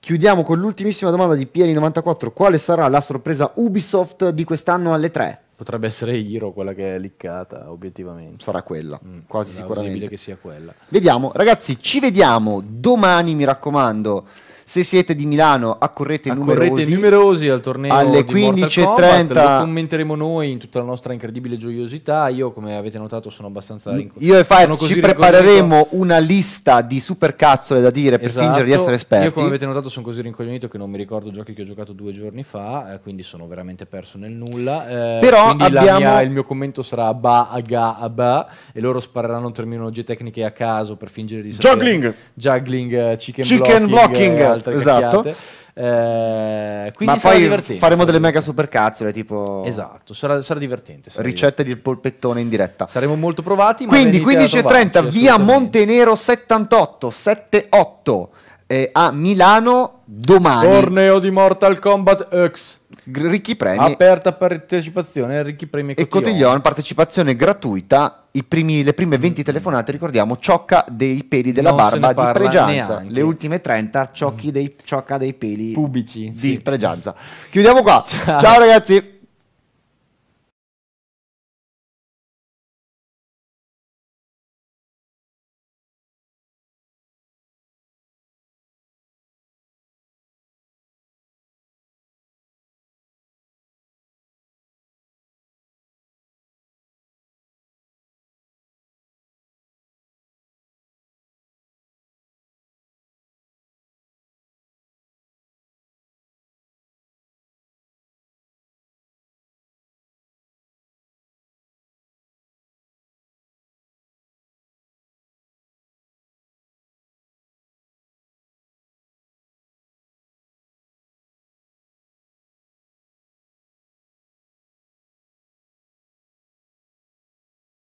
Chiudiamo con l'ultimissima domanda di Pieri94. Quale sarà la sorpresa Ubisoft di quest'anno alle 3?
Potrebbe essere Hiro quella che è liccata, obiettivamente. Sarà quella, mm, quasi sicuramente. È possibile che sia quella.
Vediamo, ragazzi, ci vediamo domani, mi raccomando. Se siete di Milano, accorrete, accorrete numerosi, numerosi al torneo alle 15.30.
commenteremo noi in tutta la nostra incredibile gioiosità. Io, come avete notato, sono abbastanza. Io e Fire ci prepareremo
una lista di supercazzole da dire per esatto. fingere di esatto. essere esperti. Io, come avete
notato, sono così rincoglionito che non mi ricordo giochi che ho giocato due giorni fa, eh, quindi sono veramente perso nel nulla. Eh, Però abbiamo... mia, il mio commento sarà ba, aga, aba, e loro spareranno terminologie tecniche a caso per fingere di sapere. Juggling! Juggling, eh, chicken, chicken blocking. blocking. Eh, altre esatto. Cacchiate. Eh, quindi Ma poi faremo delle mega supercazzole
tipo Esatto,
sarà, sarà divertente. Sarà ricette
di polpettone in diretta. Saremo molto provati. Quindi 15.30 via Montenero 78 78 eh,
a Milano domani. Torneo di Mortal Kombat X ricchi premi. Aperta partecipazione, ricchi premi e Cotillon.
partecipazione gratuita, primi, le prime 20 mm. telefonate, ricordiamo, ciocca dei peli della non barba di pregianza. Neanche. Le ultime 30, mm. dei, ciocca dei peli pubici di sì. pregianza. Chiudiamo qua. Ciao, Ciao ragazzi.